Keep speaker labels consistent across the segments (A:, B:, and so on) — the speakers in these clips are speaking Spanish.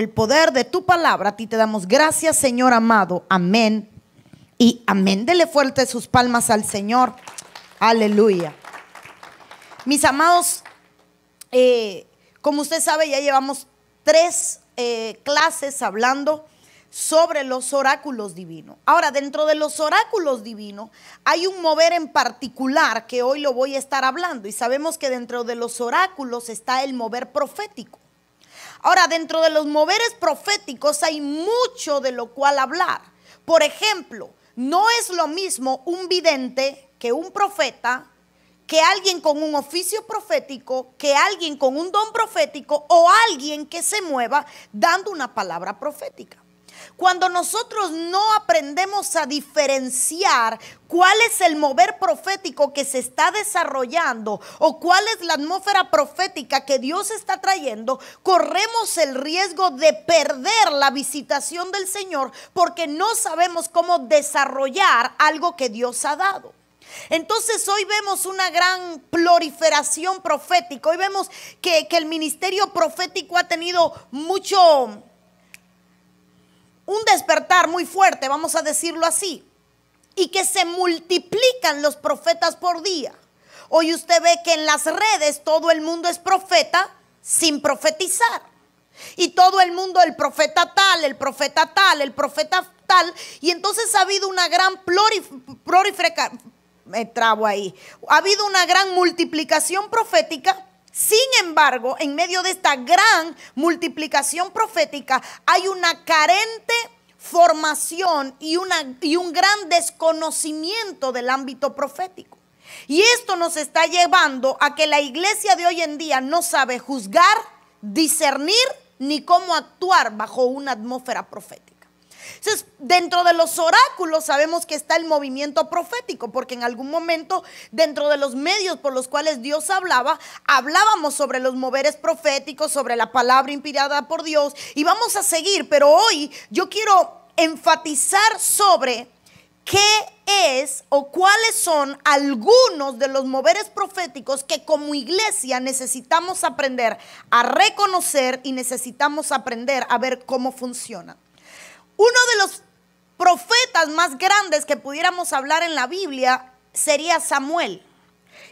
A: el poder de tu palabra. A ti te damos gracias, Señor amado. Amén. Y amén. Dele fuerte sus palmas al Señor. Aleluya. Mis amados, eh, como usted sabe, ya llevamos tres eh, clases hablando sobre los oráculos divinos. Ahora, dentro de los oráculos divinos hay un mover en particular que hoy lo voy a estar hablando y sabemos que dentro de los oráculos está el mover profético. Ahora, dentro de los moveres proféticos hay mucho de lo cual hablar. Por ejemplo, no es lo mismo un vidente que un profeta, que alguien con un oficio profético, que alguien con un don profético o alguien que se mueva dando una palabra profética. Cuando nosotros no aprendemos a diferenciar cuál es el mover profético que se está desarrollando o cuál es la atmósfera profética que Dios está trayendo, corremos el riesgo de perder la visitación del Señor porque no sabemos cómo desarrollar algo que Dios ha dado. Entonces hoy vemos una gran proliferación profética, hoy vemos que, que el ministerio profético ha tenido mucho un despertar muy fuerte, vamos a decirlo así, y que se multiplican los profetas por día. Hoy usted ve que en las redes todo el mundo es profeta sin profetizar. Y todo el mundo, el profeta tal, el profeta tal, el profeta tal. Y entonces ha habido una gran me trabo ahí. Ha habido una gran multiplicación profética sin embargo, en medio de esta gran multiplicación profética hay una carente formación y, una, y un gran desconocimiento del ámbito profético. Y esto nos está llevando a que la iglesia de hoy en día no sabe juzgar, discernir ni cómo actuar bajo una atmósfera profética. Entonces, dentro de los oráculos sabemos que está el movimiento profético, porque en algún momento, dentro de los medios por los cuales Dios hablaba, hablábamos sobre los moveres proféticos, sobre la palabra inspirada por Dios, y vamos a seguir, pero hoy yo quiero enfatizar sobre qué es o cuáles son algunos de los moveres proféticos que como iglesia necesitamos aprender a reconocer y necesitamos aprender a ver cómo funcionan. Uno de los profetas más grandes que pudiéramos hablar en la Biblia sería Samuel.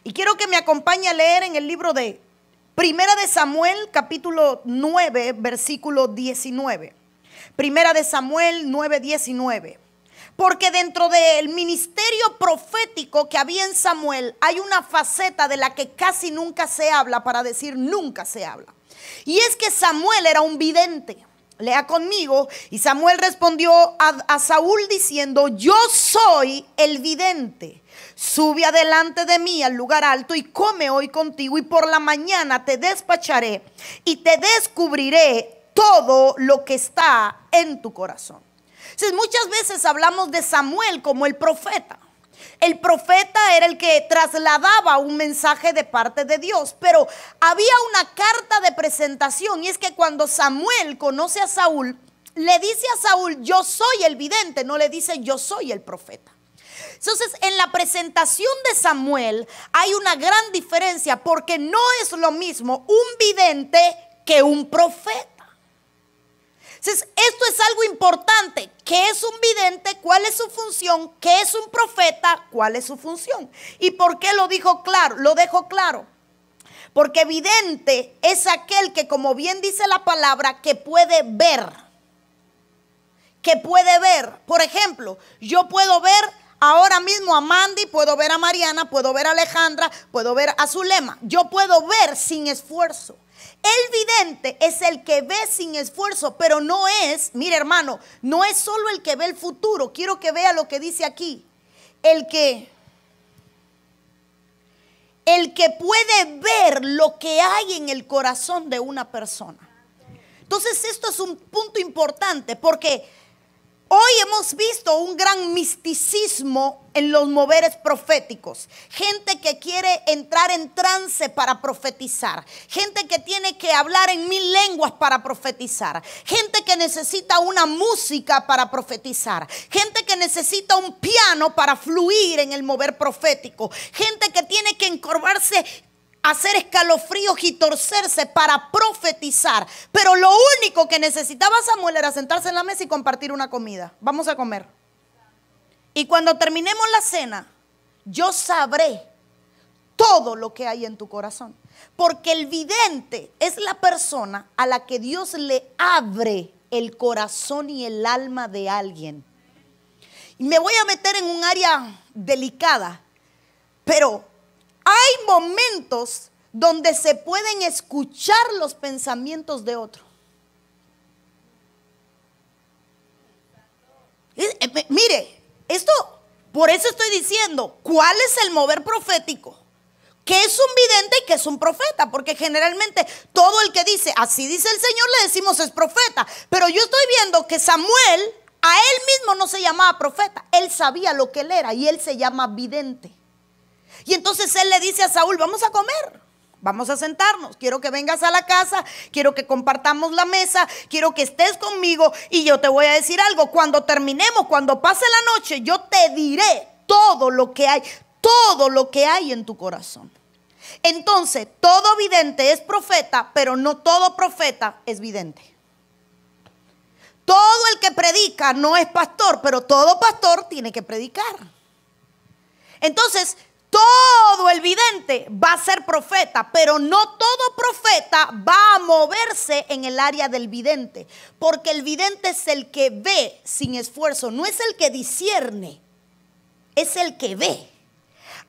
A: Y quiero que me acompañe a leer en el libro de Primera de Samuel, capítulo 9, versículo 19. Primera de Samuel 9, 19. Porque dentro del ministerio profético que había en Samuel hay una faceta de la que casi nunca se habla, para decir nunca se habla. Y es que Samuel era un vidente. Lea conmigo. Y Samuel respondió a, Saúl diciendo, yo soy el vidente. Sube adelante de mí al lugar alto y come hoy contigo y por la mañana te despacharé y te descubriré todo lo que está en tu corazón. Entonces, muchas veces hablamos de Samuel como el profeta. El profeta era el que trasladaba un mensaje de parte de Dios, pero había una carta de presentación y es que cuando Samuel conoce a Saúl, le dice a Saúl, yo soy el vidente, no le dice yo soy el profeta. Entonces, en la presentación de Samuel hay una gran diferencia porque no es lo mismo un vidente que un profeta. Entonces, esto es algo importante. ¿Qué es un vidente? ¿Cuál es su función? ¿Qué es un profeta? ¿Cuál es su función? ¿Y por qué lo dijo claro? Lo dejo claro. Porque vidente es aquel que, como bien dice la palabra, que puede ver. Que puede ver. Por ejemplo, yo puedo ver ahora mismo a Mandy, puedo ver a Mariana, puedo ver a Alejandra, puedo ver a Zulema. Yo puedo ver sin esfuerzo. El vidente es el que ve sin esfuerzo, pero no es, mire hermano, no es solo el que ve el futuro. Quiero que vea lo que dice aquí. El que el que puede ver lo que hay en el corazón de una persona. Entonces, esto es un punto importante porque Hoy hemos visto un gran misticismo en los moveres proféticos. Gente que quiere entrar en trance para profetizar. Gente que tiene que hablar en mil lenguas para profetizar. Gente que necesita una música para profetizar. Gente que necesita un piano para fluir en el mover profético. Gente que tiene que encorvarse hacer escalofríos y torcerse para profetizar. Pero lo único que necesitaba Samuel era sentarse en la mesa y compartir una comida. Vamos a comer. Y cuando terminemos la cena, yo sabré todo lo que hay en tu corazón. Porque el vidente es la persona a la que Dios le abre el corazón y el alma de alguien. me voy a meter en un área delicada, pero hay momentos donde se pueden escuchar los pensamientos de otro. Eh, mire, esto, por eso estoy diciendo, ¿cuál es el mover profético? ¿Qué es un vidente y qué es un profeta? Porque generalmente todo el que dice, así dice el Señor, le decimos es profeta. Pero yo estoy viendo que Samuel a él mismo no se llamaba profeta, él sabía lo que él era y él se llama vidente. Y entonces él le dice a Saúl, vamos a comer. Vamos a sentarnos, quiero que vengas a la casa, quiero que compartamos la mesa, quiero que estés conmigo y yo te voy a decir algo, cuando terminemos, cuando pase la noche, yo te diré todo lo que hay, todo lo que hay en tu corazón. Entonces, todo vidente es profeta, pero no todo profeta es vidente. Todo el que predica no es pastor, pero todo pastor tiene que predicar. Entonces, todo el vidente va a ser profeta, pero no todo profeta va a moverse en el área del vidente, porque el vidente es el que ve sin esfuerzo, no es el que discierne, es el que ve.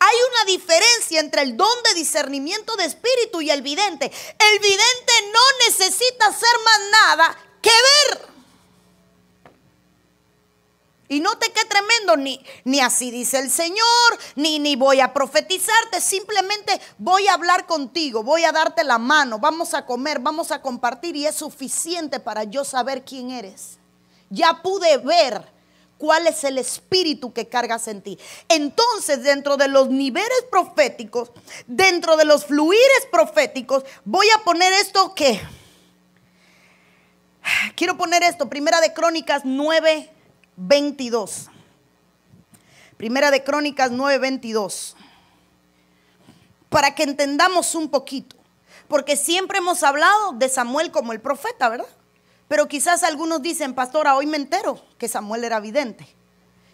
A: Hay una diferencia entre el don de discernimiento de espíritu y el vidente. El vidente no necesita hacer más nada que ver. Y no te qué tremendo, ni, ni así dice el Señor, ni, ni voy a profetizarte, simplemente voy a hablar contigo, voy a darte la mano, vamos a comer, vamos a compartir y es suficiente para yo saber quién eres. Ya pude ver cuál es el espíritu que cargas en ti. Entonces, dentro de los niveles proféticos, dentro de los fluires proféticos, voy a poner esto que... Quiero poner esto, primera de Crónicas 9, 22. Primera de Crónicas 9:22. Para que entendamos un poquito, porque siempre hemos hablado de Samuel como el profeta, ¿verdad? Pero quizás algunos dicen, pastora, hoy me entero que Samuel era vidente.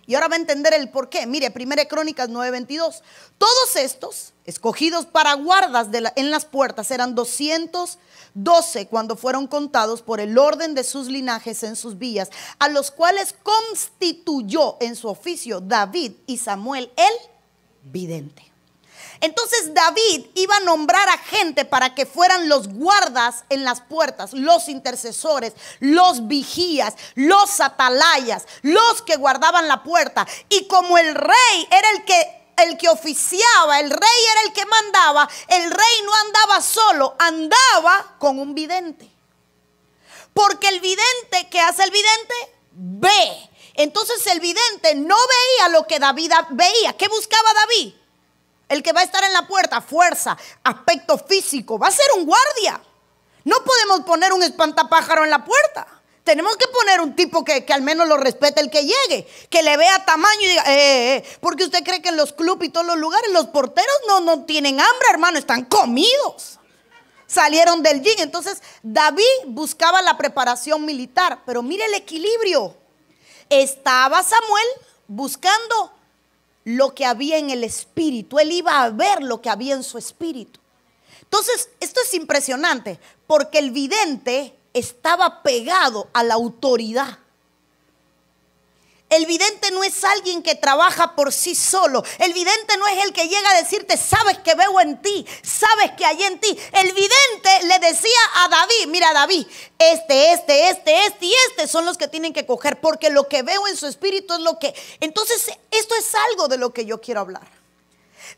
A: Y ahora va a entender el por qué. Mire, 1 Crónicas 9:22. Todos estos, escogidos para guardas de en las puertas, eran 212 cuando fueron contados por el orden de sus linajes en sus villas, a los cuales constituyó en su oficio David y Samuel el vidente. Entonces David iba a nombrar a gente para que fueran los guardas en las puertas, los intercesores, los vigías, los atalayas, los que guardaban la puerta. Y como el rey era el que el que oficiaba, el rey era el que mandaba, el rey no andaba solo, andaba con un vidente. Porque el vidente, ¿qué hace el vidente? Ve. Entonces el vidente no veía lo que David veía. ¿Qué buscaba David? El que va a estar en la puerta, fuerza, aspecto físico, va a ser un guardia. No podemos poner un espantapájaro en la puerta. Tenemos que poner un tipo que, al menos lo respete el que llegue, que le vea tamaño y diga, eh, eh, eh porque usted cree que en los clubes y todos los lugares los porteros no, no tienen hambre, hermano, están comidos. Salieron del gym. Entonces, David buscaba la preparación militar, pero mire el equilibrio. Estaba Samuel buscando lo que había en el espíritu, él iba a ver lo que había en su espíritu. Entonces, esto es impresionante, porque el vidente estaba pegado a la autoridad. El vidente no es alguien que trabaja por sí solo. El vidente no es el que llega a decirte, sabes que veo en ti, sabes que hay en ti. El vidente le decía a David, mira David, este, este, este, este y este son los que tienen que coger, porque lo que veo en su espíritu es lo que... Entonces, esto es algo de lo que yo quiero hablar.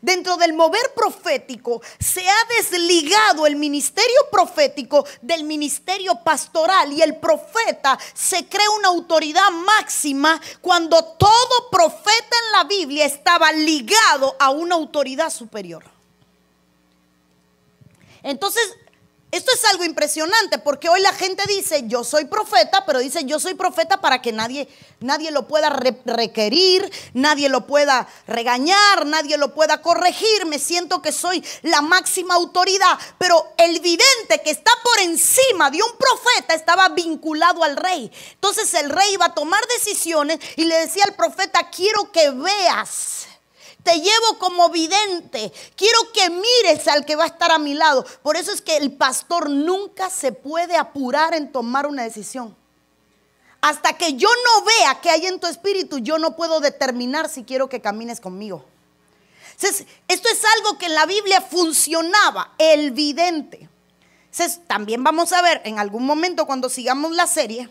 A: Dentro del mover profético se ha desligado el ministerio profético del ministerio pastoral y el profeta se crea una autoridad máxima cuando todo profeta en la Biblia estaba ligado a una autoridad superior. Entonces esto es algo impresionante porque hoy la gente dice, yo soy profeta, pero dice, yo soy profeta para que nadie, nadie lo pueda requerir, nadie lo pueda regañar, nadie lo pueda corregir. Me siento que soy la máxima autoridad, pero el vidente que está por encima de un profeta estaba vinculado al rey. Entonces el rey iba a tomar decisiones y le decía al profeta, quiero que veas te llevo como vidente. Quiero que mires al que va a estar a mi lado. Por eso es que el pastor nunca se puede apurar en tomar una decisión. Hasta que yo no vea qué hay en tu espíritu, yo no puedo determinar si quiero que camines conmigo. Entonces, esto es algo que en la Biblia funcionaba, el vidente. Entonces, también vamos a ver en algún momento cuando sigamos la serie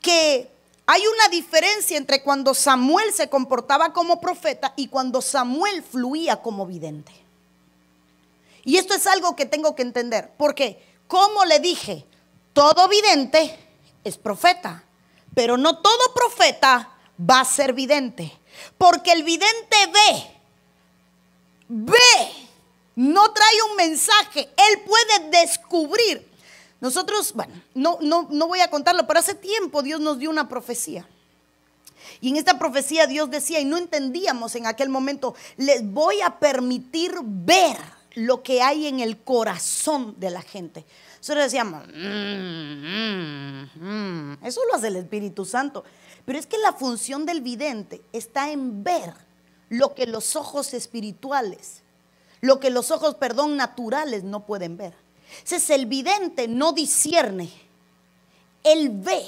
A: que hay una diferencia entre cuando Samuel se comportaba como profeta y cuando Samuel fluía como vidente. Y esto es algo que tengo que entender, porque como le dije, todo vidente es profeta, pero no todo profeta va a ser vidente, porque el vidente ve, ve, no trae un mensaje, él puede descubrir nosotros, bueno, no, no, voy a contarlo, pero hace tiempo Dios nos dio una profecía. Y en esta profecía Dios decía, y no entendíamos en aquel momento, les voy a permitir ver lo que hay en el corazón de la gente. Nosotros decíamos, mm, mm, mm, eso lo hace el Espíritu Santo. Pero es que la función del vidente está en ver lo que los ojos espirituales, lo que los ojos, perdón, naturales no pueden ver es el vidente no discierne, él ve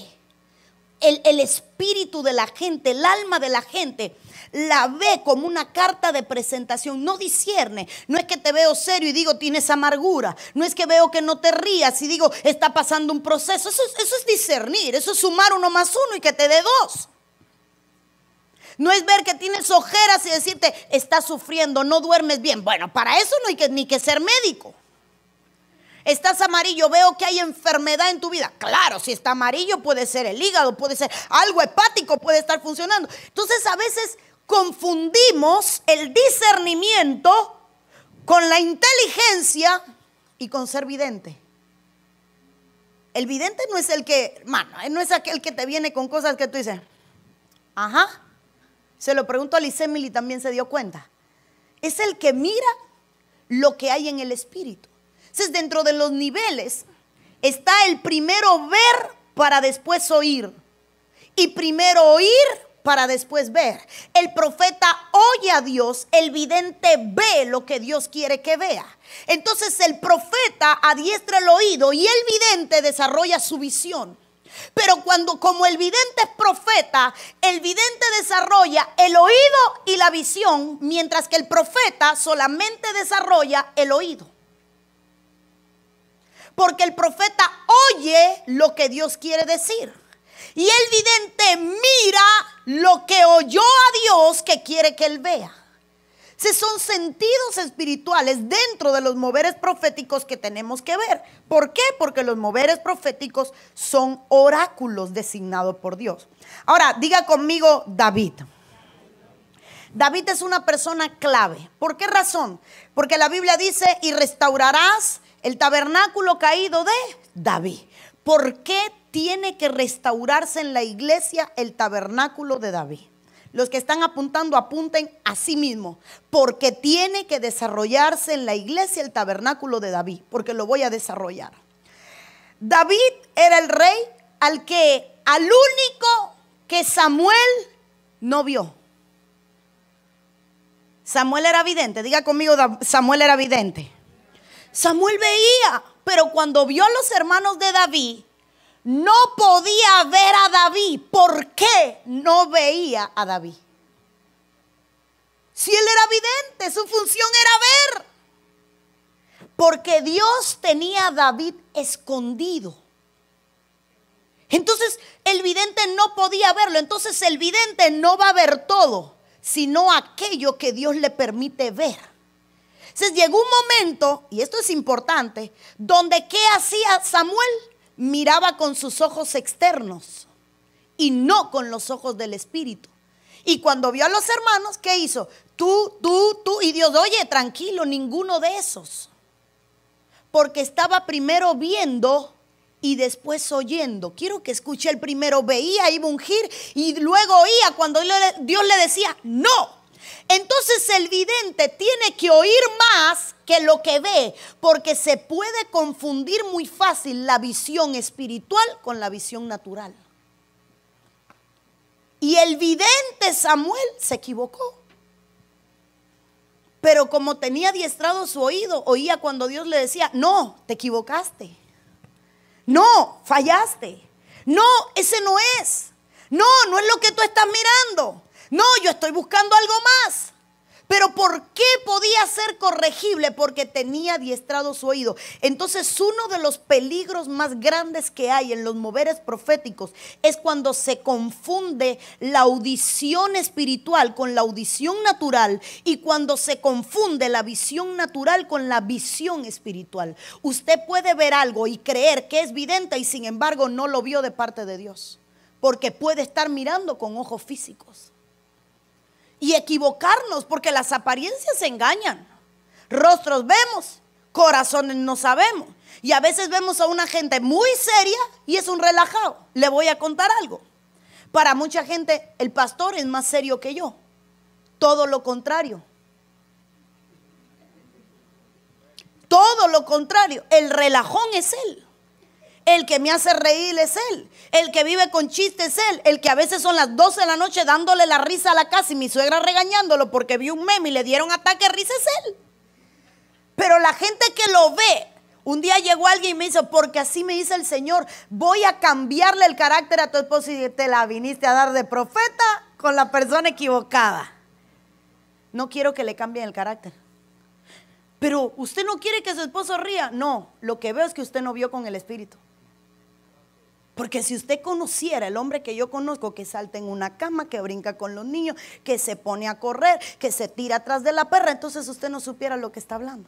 A: el, espíritu de la gente, el alma de la gente la ve como una carta de presentación, no discierne. No es que te veo serio y digo tienes amargura, no es que veo que no te rías y digo está pasando un proceso. Eso, es discernir, eso es sumar uno más uno y que te dé dos. No es ver que tienes ojeras y decirte estás sufriendo, no duermes bien. Bueno, para eso no hay que, ni que ser médico estás amarillo, veo que hay enfermedad en tu vida. Claro, si está amarillo puede ser el hígado, puede ser algo hepático, puede estar funcionando. Entonces a veces confundimos el discernimiento con la inteligencia y con ser vidente. El vidente no es el que, hermano, eh, no es aquel que te viene con cosas que tú dices, ajá. Se lo pregunto a Lisemil y también se dio cuenta. Es el que mira lo que hay en el espíritu. Entonces, dentro de los niveles está el primero ver para después oír. Y primero oír para después ver. El profeta oye a Dios, el vidente ve lo que Dios quiere que vea. Entonces el profeta adiestra el oído y el vidente desarrolla su visión. Pero cuando como el vidente es profeta, el vidente desarrolla el oído y la visión, mientras que el profeta solamente desarrolla el oído porque el profeta oye lo que Dios quiere decir. Y el vidente mira lo que oyó a Dios que quiere que él vea. Se son sentidos espirituales dentro de los moveres proféticos que tenemos que ver. ¿Por qué? Porque los moveres proféticos son oráculos designados por Dios. Ahora, diga conmigo David. David es una persona clave. ¿Por qué razón? Porque la Biblia dice, y restaurarás el tabernáculo caído de David. ¿Por qué tiene que restaurarse en la iglesia el tabernáculo de David? Los que están apuntando, apunten a sí mismo, porque tiene que desarrollarse en la iglesia el tabernáculo de David, porque lo voy a desarrollar. David era el rey al que, al único que Samuel no vio. Samuel era vidente, diga conmigo, Samuel era vidente. Samuel veía, pero cuando vio a los hermanos de David, no podía ver a David. ¿Por qué no veía a David? Si él era vidente, su función era ver. Porque Dios tenía a David escondido. Entonces el vidente no podía verlo. Entonces el vidente no va a ver todo, sino aquello que Dios le permite ver. Entonces llegó un momento, y esto es importante, donde ¿qué hacía Samuel? Miraba con sus ojos externos y no con los ojos del Espíritu. Y cuando vio a los hermanos, ¿qué hizo? Tú, tú, tú. Y Dios, oye, tranquilo, ninguno de esos. Porque estaba primero viendo y después oyendo. Quiero que escuche el primero, veía, iba a ungir y luego oía cuando Dios le decía, no. Entonces el vidente tiene que oír más que lo que ve, porque se puede confundir muy fácil la visión espiritual con la visión natural. Y el vidente Samuel se equivocó. Pero como tenía adiestrado su oído, oía cuando Dios le decía, no, te equivocaste. No, fallaste. No, ese no es. No, no es lo que tú estás mirando. No, yo estoy buscando algo más. Pero ¿por qué podía ser corregible? Porque tenía adiestrado su oído. Entonces uno de los peligros más grandes que hay en los moveres proféticos es cuando se confunde la audición espiritual con la audición natural y cuando se confunde la visión natural con la visión espiritual. Usted puede ver algo y creer que es vidente y sin embargo no lo vio de parte de Dios, porque puede estar mirando con ojos físicos y equivocarnos porque las apariencias engañan. Rostros vemos, corazones no sabemos. Y a veces vemos a una gente muy seria y es un relajado. Le voy a contar algo. Para mucha gente el pastor es más serio que yo. Todo lo contrario. Todo lo contrario. El relajón es él. El que me hace reír es Él. El que vive con chistes es Él. El que a veces son las 12 de la noche dándole la risa a la casa y mi suegra regañándolo porque vi un meme y le dieron ataque risa es Él. Pero la gente que lo ve, un día llegó alguien y me hizo, porque así me dice el Señor, voy a cambiarle el carácter a tu esposo y te la viniste a dar de profeta con la persona equivocada. No quiero que le cambien el carácter. Pero usted no quiere que su esposo ría. No, lo que veo es que usted no vio con el espíritu. Porque si usted conociera el hombre que yo conozco, que salta en una cama, que brinca con los niños, que se pone a correr, que se tira atrás de la perra, entonces usted no supiera lo que está hablando.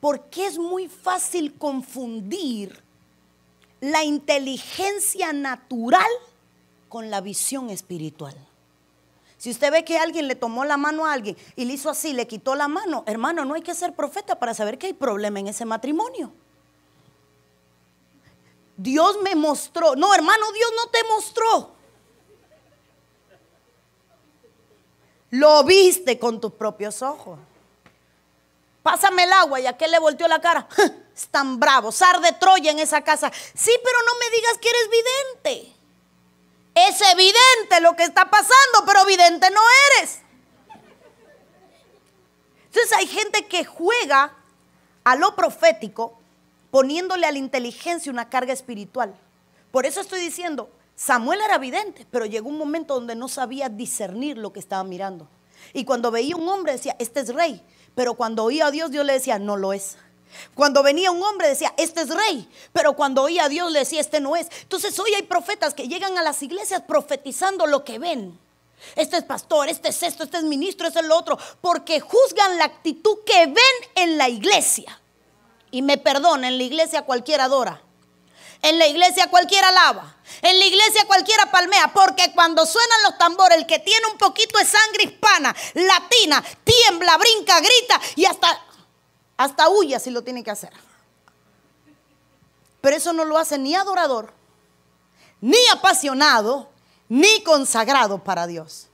A: Porque es muy fácil confundir la inteligencia natural con la visión espiritual. Si usted ve que alguien le tomó la mano a alguien y le hizo así, le quitó la mano, hermano, no hay que ser profeta para saber que hay problema en ese matrimonio. Dios me mostró. No, hermano, Dios no te mostró. Lo viste con tus propios ojos. Pásame el agua y qué le volteó la cara. Es tan bravo. Sar de Troya en esa casa. Sí, pero no me digas que eres vidente. Es evidente lo que está pasando, pero vidente no eres. Entonces hay gente que juega a lo profético poniéndole a la inteligencia una carga espiritual. Por eso estoy diciendo, Samuel era vidente, pero llegó un momento donde no sabía discernir lo que estaba mirando. Y cuando veía un hombre decía, este es rey. Pero cuando oía a Dios, Dios le decía, no lo es. Cuando venía un hombre decía, este es rey. Pero cuando oía a Dios le decía, este no es. Entonces hoy hay profetas que llegan a las iglesias profetizando lo que ven. Este es pastor, este es esto, este es ministro, este es lo otro. Porque juzgan la actitud que ven en la iglesia. Y me perdona, en la iglesia cualquiera adora. En la iglesia cualquiera lava. En la iglesia cualquiera palmea. Porque cuando suenan los tambores, el que tiene un poquito de sangre hispana, latina, tiembla, brinca, grita y hasta, hasta huye si lo tiene que hacer. Pero eso no lo hace ni adorador, ni apasionado, ni consagrado para Dios.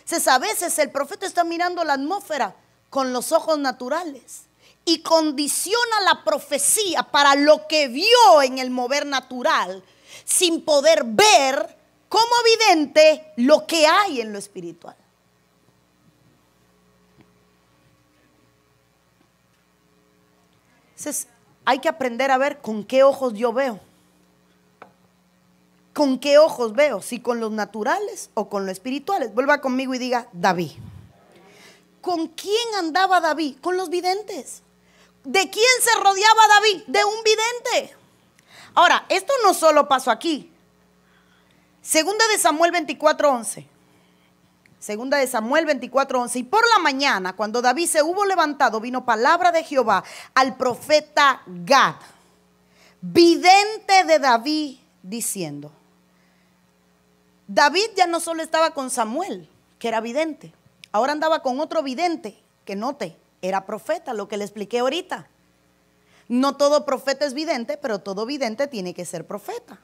A: Entonces, a veces el profeta está mirando la atmósfera con los ojos naturales y condiciona la profecía para lo que vio en el mover natural sin poder ver como evidente lo que hay en lo espiritual. Entonces, hay que aprender a ver con qué ojos yo veo. ¿Con qué ojos veo? Si con los naturales o con los espirituales. Vuelva conmigo y diga, David. ¿Con quién andaba David? Con los videntes. ¿De quién se rodeaba David? De un vidente. Ahora, esto no solo pasó aquí. Segunda de Samuel 24:11. Segunda de Samuel 24:11. Y por la mañana, cuando David se hubo levantado, vino palabra de Jehová al profeta Gad, vidente de David, diciendo. David ya no solo estaba con Samuel, que era vidente, ahora andaba con otro vidente, que note, era profeta, lo que le expliqué ahorita. No todo profeta es vidente, pero todo vidente tiene que ser profeta.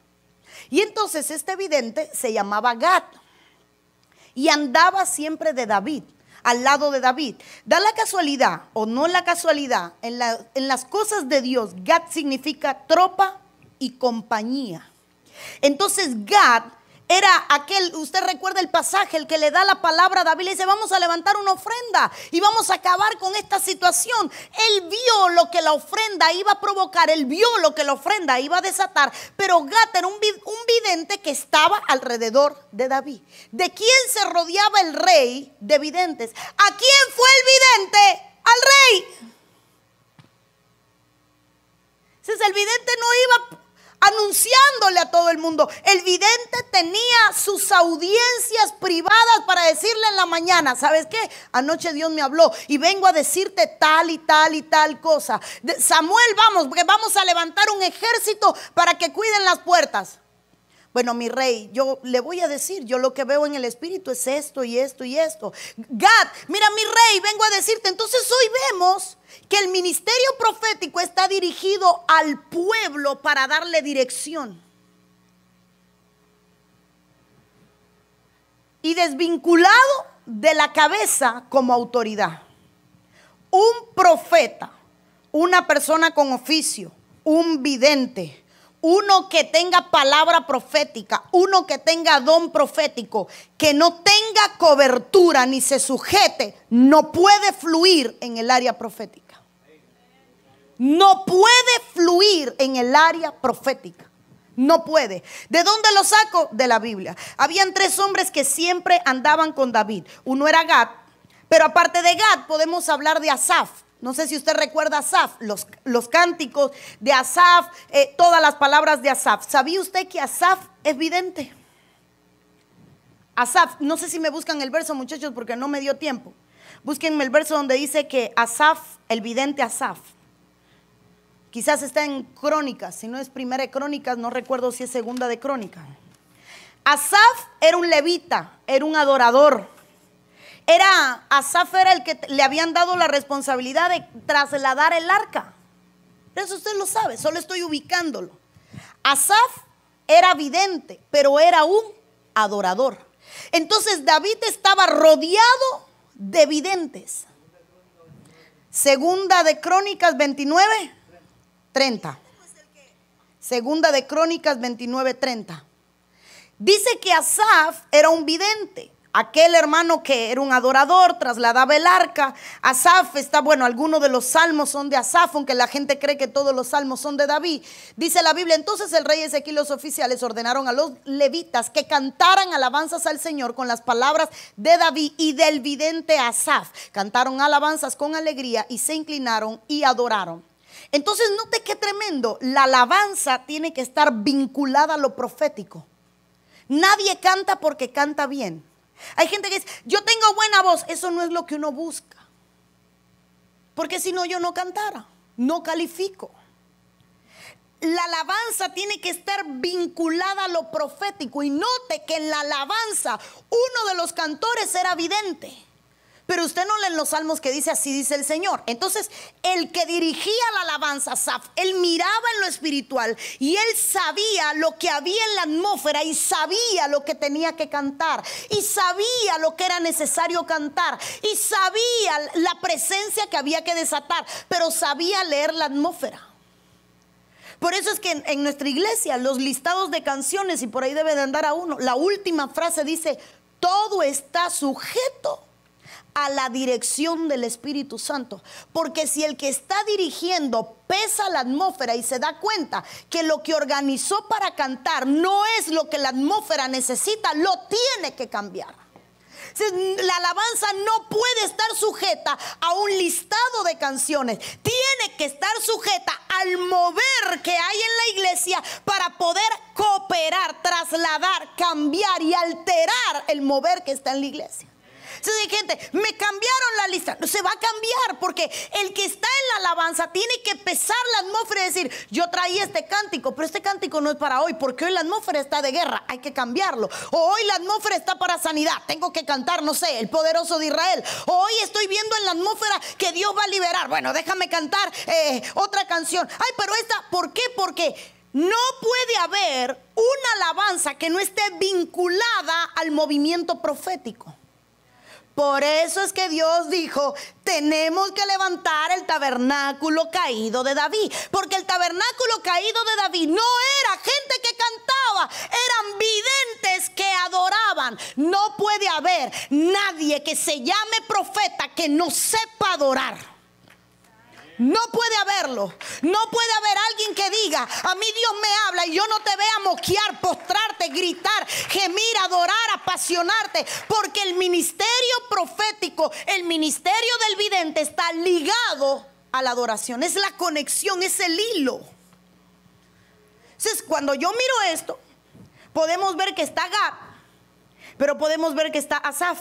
A: Y entonces este vidente se llamaba Gad y andaba siempre de David, al lado de David. Da la casualidad o no la casualidad, en, las cosas de Dios, Gad significa tropa y compañía. Entonces Gad era aquel, usted recuerda el pasaje, el que le da la palabra a David, le dice, vamos a levantar una ofrenda y vamos a acabar con esta situación. Él vio lo que la ofrenda iba a provocar, él vio lo que la ofrenda iba a desatar, pero Gat era un, un vidente que estaba alrededor de David. ¿De quién se rodeaba el rey de videntes? ¿A quién fue el vidente? Al rey. Entonces el vidente no iba anunciándole a todo el mundo. El vidente tenía sus audiencias privadas para decirle en la mañana, ¿sabes qué? Anoche Dios me habló y vengo a decirte tal y tal y tal cosa. Samuel, vamos, porque vamos a levantar un ejército para que cuiden las puertas bueno, mi rey, yo le voy a decir, yo lo que veo en el espíritu es esto y esto y esto. Gat, mira mi rey, vengo a decirte. Entonces hoy vemos que el ministerio profético está dirigido al pueblo para darle dirección. Y desvinculado de la cabeza como autoridad. Un profeta, una persona con oficio, un vidente, uno que tenga palabra profética, uno que tenga don profético, que no tenga cobertura ni se sujete, no puede fluir en el área profética. No puede fluir en el área profética. No puede. ¿De dónde lo saco? De la Biblia. Habían tres hombres que siempre andaban con David. Uno era Gad, pero aparte de Gad podemos hablar de Asaf. No sé si usted recuerda Asaf, los, cánticos de Asaf, eh, todas las palabras de Asaf. ¿Sabía usted que Asaf es vidente? Asaf, no sé si me buscan el verso, muchachos, porque no me dio tiempo. Búsquenme el verso donde dice que Asaf, el vidente Asaf, quizás está en Crónicas, si no es primera de Crónicas, no recuerdo si es segunda de Crónicas. Asaf era un levita, era un adorador era, Asaf era el que le habían dado la responsabilidad de trasladar el arca. Eso usted lo sabe, solo estoy ubicándolo. Asaf era vidente, pero era un adorador. Entonces David estaba rodeado de videntes. Segunda de Crónicas 29, 30. Segunda de Crónicas 29, 30. Dice que Asaf era un vidente, Aquel hermano que era un adorador trasladaba el arca. Asaf está, bueno, algunos de los salmos son de Asaf, aunque la gente cree que todos los salmos son de David. Dice la Biblia, entonces el rey Ezequiel y los oficiales ordenaron a los levitas que cantaran alabanzas al Señor con las palabras de David y del vidente Asaf. Cantaron alabanzas con alegría y se inclinaron y adoraron. Entonces, note qué tremendo. La alabanza tiene que estar vinculada a lo profético. Nadie canta porque canta bien. Hay gente que dice, yo tengo buena voz. Eso no es lo que uno busca. Porque si no, yo no cantara. No califico. La alabanza tiene que estar vinculada a lo profético. Y note que en la alabanza uno de los cantores era vidente. Pero usted no lee en los salmos que dice así dice el Señor. Entonces, el que dirigía la alabanza, Saf, él miraba en lo espiritual y él sabía lo que había en la atmósfera y sabía lo que tenía que cantar y sabía lo que era necesario cantar y sabía la presencia que había que desatar, pero sabía leer la atmósfera. Por eso es que en, en, nuestra iglesia los listados de canciones, y por ahí debe de andar a uno, la última frase dice, todo está sujeto a la dirección del Espíritu Santo. Porque si el que está dirigiendo pesa la atmósfera y se da cuenta que lo que organizó para cantar no es lo que la atmósfera necesita, lo tiene que cambiar. La alabanza no puede estar sujeta a un listado de canciones. Tiene que estar sujeta al mover que hay en la iglesia para poder cooperar, trasladar, cambiar y alterar el mover que está en la iglesia. Entonces gente, me cambiaron la lista. No se va a cambiar porque el que está en la alabanza tiene que pesar la atmósfera y decir, yo traí este cántico, pero este cántico no es para hoy porque hoy la atmósfera está de guerra, hay que cambiarlo. O hoy la atmósfera está para sanidad, tengo que cantar, no sé, el poderoso de Israel. O hoy estoy viendo en la atmósfera que Dios va a liberar. Bueno, déjame cantar eh, otra canción. Ay, pero esta, ¿por qué? Porque... No puede haber una alabanza que no esté vinculada al movimiento profético. Por eso es que Dios dijo, tenemos que levantar el tabernáculo caído de David, porque el tabernáculo caído de David no era gente que cantaba, eran videntes que adoraban. No puede haber nadie que se llame profeta que no sepa adorar. No puede haberlo. No puede haber alguien que diga, a mí Dios me habla y yo no te vea moquear, postrarte, gritar, gemir, adorar, apasionarte. Porque el ministerio profético, el ministerio del vidente está ligado a la adoración. Es la conexión, es el hilo. Entonces, cuando yo miro esto, podemos ver que está Gab, pero podemos ver que está Asaf.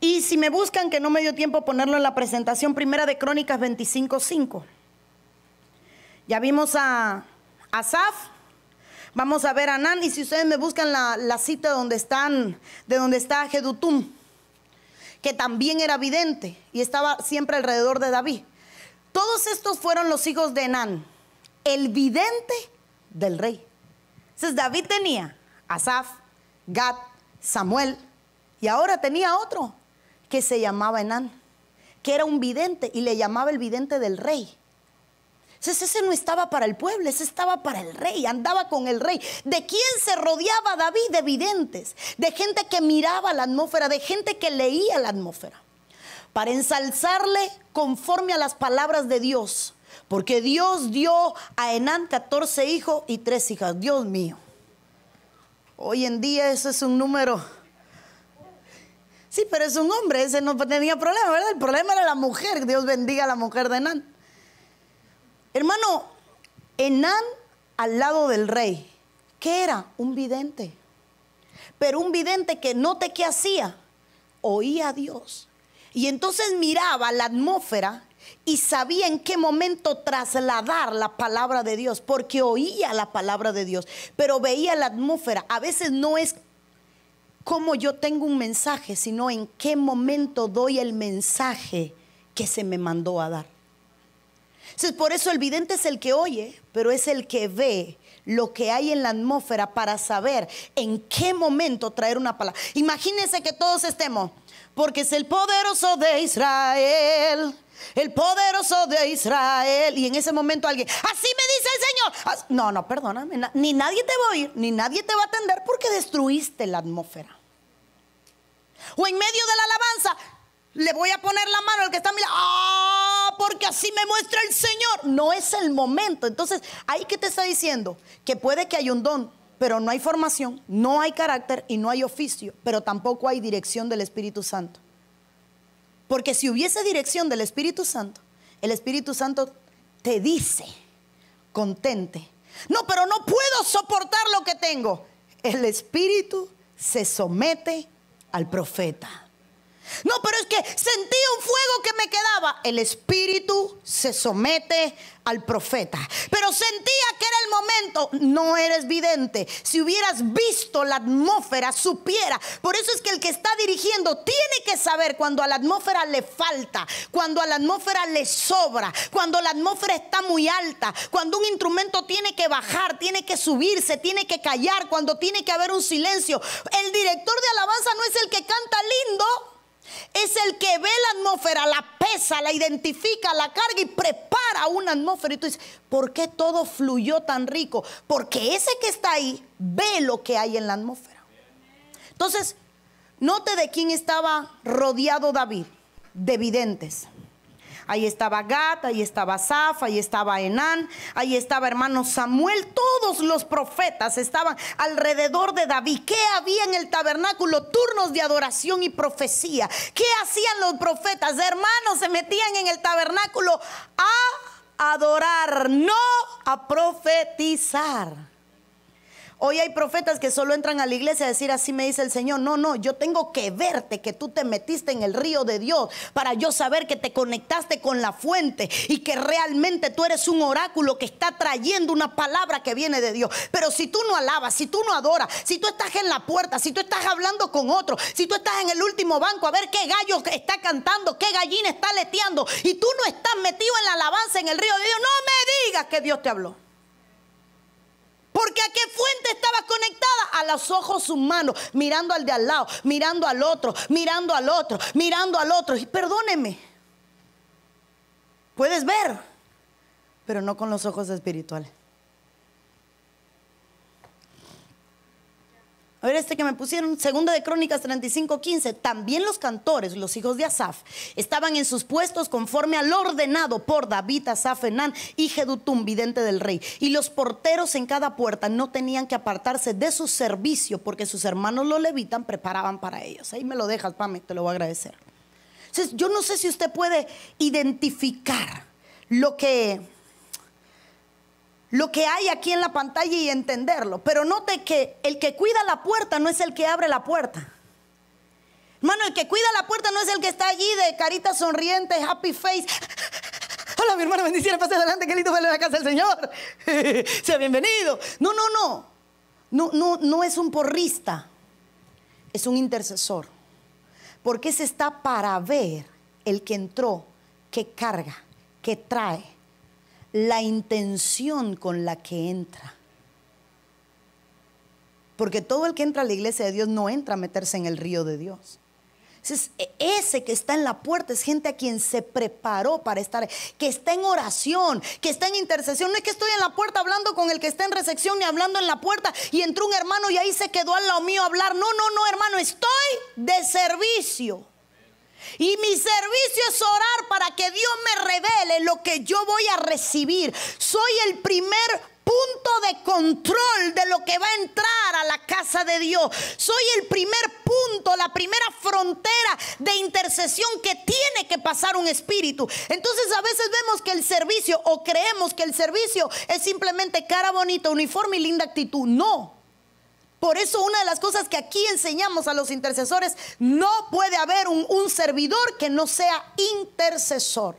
A: Y si me buscan, que no me dio tiempo ponerlo en la presentación, primera de Crónicas 25.5. Ya vimos a Asaf, vamos a ver a Nan, y si ustedes me buscan la, cita donde están, de donde está Jedutum, que también era vidente y estaba siempre alrededor de David. Todos estos fueron los hijos de Nan, el vidente del rey. Entonces David tenía Asaf, Gad, Samuel, y ahora tenía otro, que se llamaba Enán, que era un vidente y le llamaba el vidente del rey. Entonces ese no estaba para el pueblo, ese estaba para el rey, andaba con el rey. ¿De quién se rodeaba David? De videntes, de gente que miraba la atmósfera, de gente que leía la atmósfera, para ensalzarle conforme a las palabras de Dios. Porque Dios dio a Enán 14 hijos y 3 hijas. Dios mío, hoy en día ese es un número Sí, pero es un hombre, ese no tenía problema, ¿verdad? El problema era la mujer, Dios bendiga a la mujer de Enán. Hermano, Enán al lado del rey, ¿qué era? Un vidente. Pero un vidente que note que hacía, oía a Dios. Y entonces miraba la atmósfera y sabía en qué momento trasladar la palabra de Dios, porque oía la palabra de Dios, pero veía la atmósfera. A veces no es cómo yo tengo un mensaje, sino en qué momento doy el mensaje que se me mandó a dar. Entonces, por eso el vidente es el que oye, pero es el que ve lo que hay en la atmósfera para saber en qué momento traer una palabra. Imagínense que todos estemos porque es el poderoso de Israel. El poderoso de Israel. Y en ese momento alguien, así me dice el Señor. no, no, perdóname. ni nadie te va a oír, ni nadie te va a atender porque destruiste la atmósfera. O en medio de la alabanza, le voy a poner la mano al que está mirando. ¡Ah! Porque así me muestra el Señor. No es el momento. Entonces, ahí que te está diciendo que puede que hay un don, pero no hay formación, no hay carácter y no hay oficio, pero tampoco hay dirección del Espíritu Santo. Porque si hubiese dirección del Espíritu Santo, el Espíritu Santo te dice, contente. No, pero no puedo soportar lo que tengo. El Espíritu se somete al profeta. No, pero es que sentí un fuego que me quedaba. El espíritu se somete al profeta. Pero sentía que era el momento. No eres vidente. Si hubieras visto la atmósfera, supiera. Por eso es que el que está dirigiendo tiene que saber cuando a la atmósfera le falta, cuando a la atmósfera le sobra, cuando la atmósfera está muy alta, cuando un instrumento tiene que bajar, tiene que subirse, tiene que callar, cuando tiene que haber un silencio. El director de alabanza no es el que canta lindo es el que ve la atmósfera, la pesa, la identifica, la carga y prepara una atmósfera. Y tú dices, ¿por qué todo fluyó tan rico? Porque ese que está ahí ve lo que hay en la atmósfera. Entonces, note de quién estaba rodeado David, de videntes. Ahí estaba Gat, ahí estaba Saf, ahí estaba Enán, ahí estaba hermano Samuel. Todos los profetas estaban alrededor de David. ¿Qué había en el tabernáculo? Turnos de adoración y profecía. ¿Qué hacían los profetas? Hermanos, se metían en el tabernáculo a adorar, no a profetizar. Hoy hay profetas que solo entran a la iglesia a decir, así me dice el Señor. No, no, yo tengo que verte que tú te metiste en el río de Dios para yo saber que te conectaste con la fuente y que realmente tú eres un oráculo que está trayendo una palabra que viene de Dios. Pero si tú no alabas, si tú no adoras, si tú estás en la puerta, si tú estás hablando con otro, si tú estás en el último banco a ver qué gallo está cantando, qué gallina está leteando y tú no estás metido en la alabanza en el río de Dios, no me digas que Dios te habló. Porque a qué fuente estaba conectada? A los ojos humanos, mirando al de al lado, mirando al otro, mirando al otro, mirando al otro. Y perdóneme, puedes ver, pero no con los ojos espirituales. A ver, este que me pusieron, segunda de Crónicas 35:15. También los cantores, los hijos de Asaf, estaban en sus puestos conforme al ordenado por David, Asaf, Enán y Jedutum, vidente del rey. Y los porteros en cada puerta no tenían que apartarse de su servicio porque sus hermanos lo levitan preparaban para ellos. Ahí me lo dejas, Pame, te lo voy a agradecer. Entonces, yo no sé si usted puede identificar lo que lo que hay aquí en la pantalla y entenderlo. Pero note que el que cuida la puerta no es el que abre la puerta. Hermano, el que cuida la puerta no es el que está allí de carita sonriente, happy face. Hola, mi hermano, bendiciones, pase adelante, qué lindo verle la casa del Señor. sea bienvenido. No, no, no. No, no, no es un porrista, es un intercesor. Porque se está para ver el que entró, que carga, que trae la intención con la que entra. Porque todo el que entra a la iglesia de Dios no entra a meterse en el río de Dios. E, ese que está en la puerta es gente a quien se preparó para estar, que está en oración, que está en intercesión. No es que estoy en la puerta hablando con el que está en recepción ni hablando en la puerta y entró un hermano y ahí se quedó al lado mío a hablar. No, no, no, hermano, estoy de servicio. Y mi servicio es orar para que Dios me revele lo que yo voy a recibir. Soy el primer punto de control de lo que va a entrar a la casa de Dios. Soy el primer punto, la primera frontera de intercesión que tiene que pasar un espíritu. Entonces a veces vemos que el servicio o creemos que el servicio es simplemente cara bonita, uniforme y linda actitud. No. Por eso una de las cosas que aquí enseñamos a los intercesores, no puede haber un, servidor que no sea intercesor.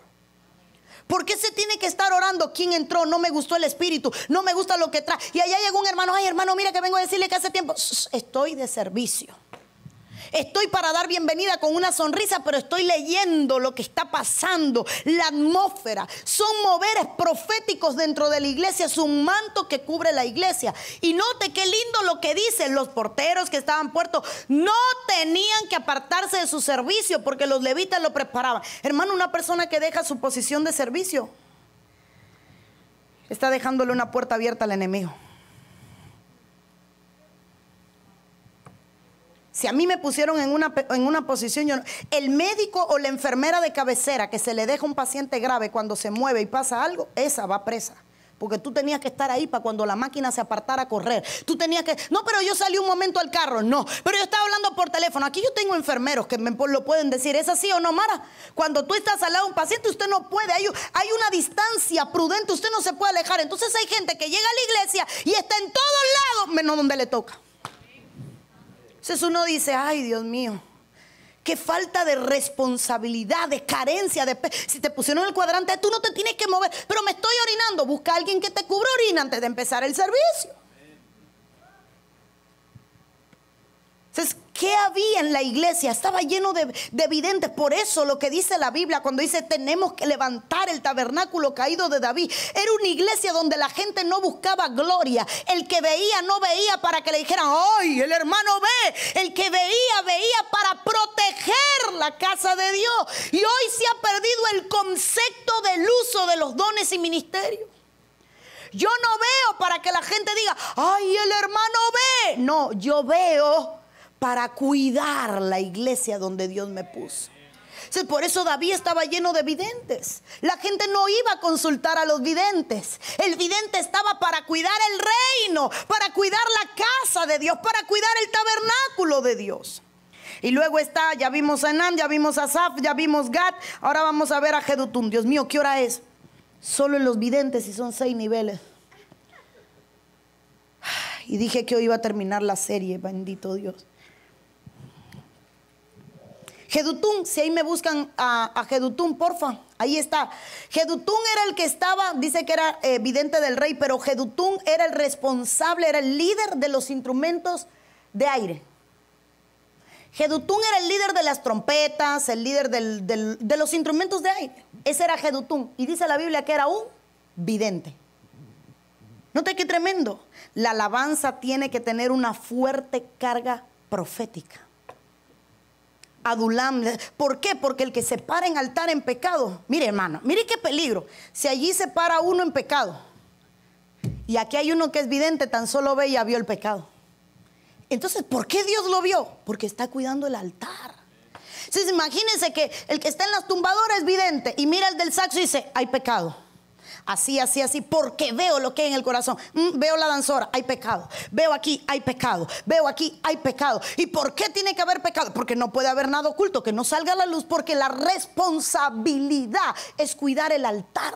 A: ¿Por qué se tiene que estar orando quién entró? No me gustó el espíritu, no me gusta lo que trae. Y allá llegó un hermano, ay hermano, mira que vengo a decirle que hace tiempo estoy de servicio. Estoy para dar bienvenida con una sonrisa, pero estoy leyendo lo que está pasando, la atmósfera. Son moveres proféticos dentro de la iglesia, es un manto que cubre la iglesia. Y note qué lindo lo que dicen los porteros que estaban puertos. No tenían que apartarse de su servicio porque los levitas lo preparaban. Hermano, una persona que deja su posición de servicio está dejándole una puerta abierta al enemigo. Si a mí me pusieron en una, en una posición, yo el médico o la enfermera de cabecera que se le deja un paciente grave cuando se mueve y pasa algo, esa va presa porque tú tenías que estar ahí para cuando la máquina se apartara a correr. Tú tenías que, no, pero yo salí un momento al carro, no, pero yo estaba hablando por teléfono. Aquí yo tengo enfermeros que me lo pueden decir, ¿es así o no, Mara? Cuando tú estás al lado de un paciente, usted no puede, hay, hay una distancia prudente, usted no se puede alejar. Entonces hay gente que llega a la iglesia y está en todos lados, menos donde le toca. Entonces uno dice, ay Dios mío, qué falta de responsabilidad, de carencia, de si te pusieron el cuadrante, tú no te tienes que mover, pero me estoy orinando, busca a alguien que te cubra orina antes de empezar el servicio. ¿Qué había en la iglesia? Estaba lleno de, de videntes. Por eso lo que dice la Biblia cuando dice tenemos que levantar el tabernáculo caído de David, era una iglesia donde la gente no buscaba gloria. El que veía no veía para que le dijeran, ¡ay, el hermano ve! El que veía veía para proteger la casa de Dios. Y hoy se ha perdido el concepto del uso de los dones y ministerios. Yo no veo para que la gente diga, ay, el hermano ve. No, yo veo para cuidar la iglesia donde Dios me puso. por eso David estaba lleno de videntes. La gente no iba a consultar a los videntes. El vidente estaba para cuidar el reino, para cuidar la casa de Dios, para cuidar el tabernáculo de Dios. Y luego está, ya vimos a Enam, ya vimos a Saf, ya vimos Gat. Ahora vamos a ver a Jedutun. Dios mío, ¿qué hora es? Solo en los videntes y son seis niveles. Y dije que hoy iba a terminar la serie, bendito Dios. Jedutún, si ahí me buscan a, a Jedutún, porfa. Ahí está. Jedutún era el que estaba, dice que era eh, vidente del rey, pero Jedutún era el responsable, era el líder de los instrumentos de aire. Jedutún era el líder de las trompetas, el líder de los instrumentos de aire. Ese era Jedutún. Y dice la Biblia que era un vidente. Note qué tremendo. La alabanza tiene que tener una fuerte carga profética. Adulam. ¿Por qué? Porque el que se para en altar en pecado, mire hermano, mire qué peligro. Si allí se para uno en pecado, y aquí hay uno que es vidente, tan solo ve y vio el pecado. Entonces, ¿por qué Dios lo vio? Porque está cuidando el altar. Entonces, imagínense que el que está en las tumbadoras es vidente y mira el del saxo y dice, hay pecado así, así, así, porque veo lo que hay en el corazón. Mm, veo la danzora, hay pecado. Veo aquí, hay pecado. Veo aquí, hay pecado. ¿Y por qué tiene que haber pecado? Porque no puede haber nada oculto, que no salga a la luz, porque la responsabilidad es cuidar el altar.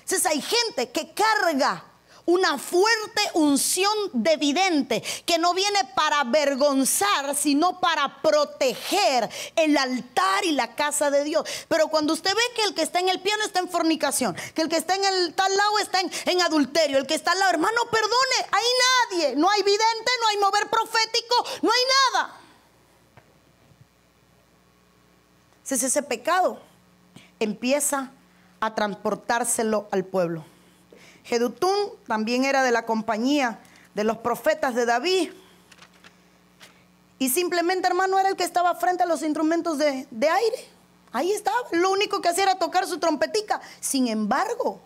A: Entonces hay gente que carga una fuerte unción de vidente que no viene para avergonzar, sino para proteger el altar y la casa de Dios. Pero cuando usted ve que el que está en el piano está en fornicación, que el que está en el tal lado está en, en adulterio, el que está al lado, hermano, perdone, hay nadie, no hay vidente, no hay mover profético, no hay nada. Entonces ese pecado empieza a transportárselo al pueblo. Jedutún también era de la compañía de los profetas de David. Y simplemente, hermano, era el que estaba frente a los instrumentos de, de aire. Ahí estaba. Lo único que hacía era tocar su trompetica. Sin embargo,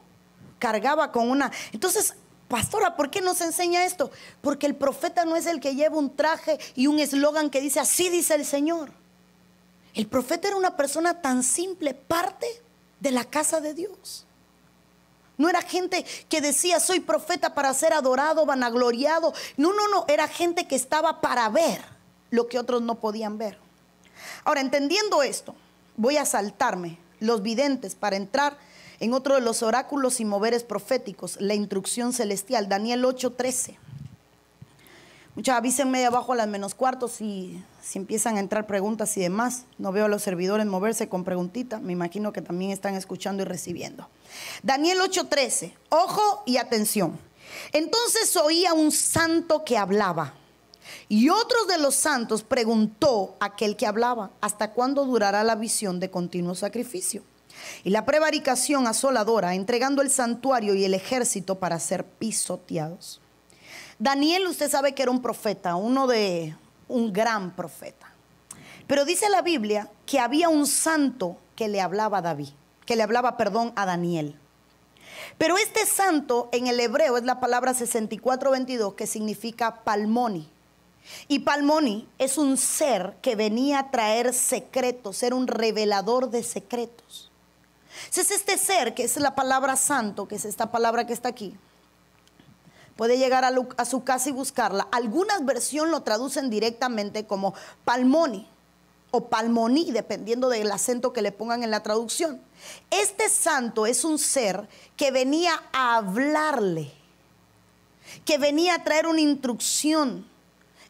A: cargaba con una. Entonces, pastora, ¿por qué nos enseña esto? Porque el profeta no es el que lleva un traje y un eslogan que dice, así dice el Señor. El profeta era una persona tan simple, parte de la casa de Dios. No era gente que decía, soy profeta para ser adorado, vanagloriado. No, no, no, era gente que estaba para ver lo que otros no podían ver. Ahora, entendiendo esto, voy a saltarme los videntes para entrar en otro de los oráculos y moveres proféticos, la instrucción celestial, Daniel 8:13. Muchas avísenme abajo a las menos cuartos si, si empiezan a entrar preguntas y demás. No veo a los servidores moverse con preguntita. Me imagino que también están escuchando y recibiendo. Daniel 8:13, ojo y atención. Entonces oía un santo que hablaba. Y otro de los santos preguntó a aquel que hablaba, ¿hasta cuándo durará la visión de continuo sacrificio? Y la prevaricación asoladora, entregando el santuario y el ejército para ser pisoteados. Daniel, usted sabe que era un profeta, uno de un gran profeta. Pero dice la Biblia que había un santo que le hablaba a David que le hablaba perdón a Daniel. Pero este santo en el hebreo es la palabra 6422 que significa palmoni. Y palmoni es un ser que venía a traer secretos, ser un revelador de secretos. Entonces este ser, que es la palabra santo, que es esta palabra que está aquí, puede llegar a, a su casa y buscarla. Algunas versiones lo traducen directamente como palmoni o Palmoní, dependiendo del acento que le pongan en la traducción. Este santo es un ser que venía a hablarle, que venía a traer una instrucción.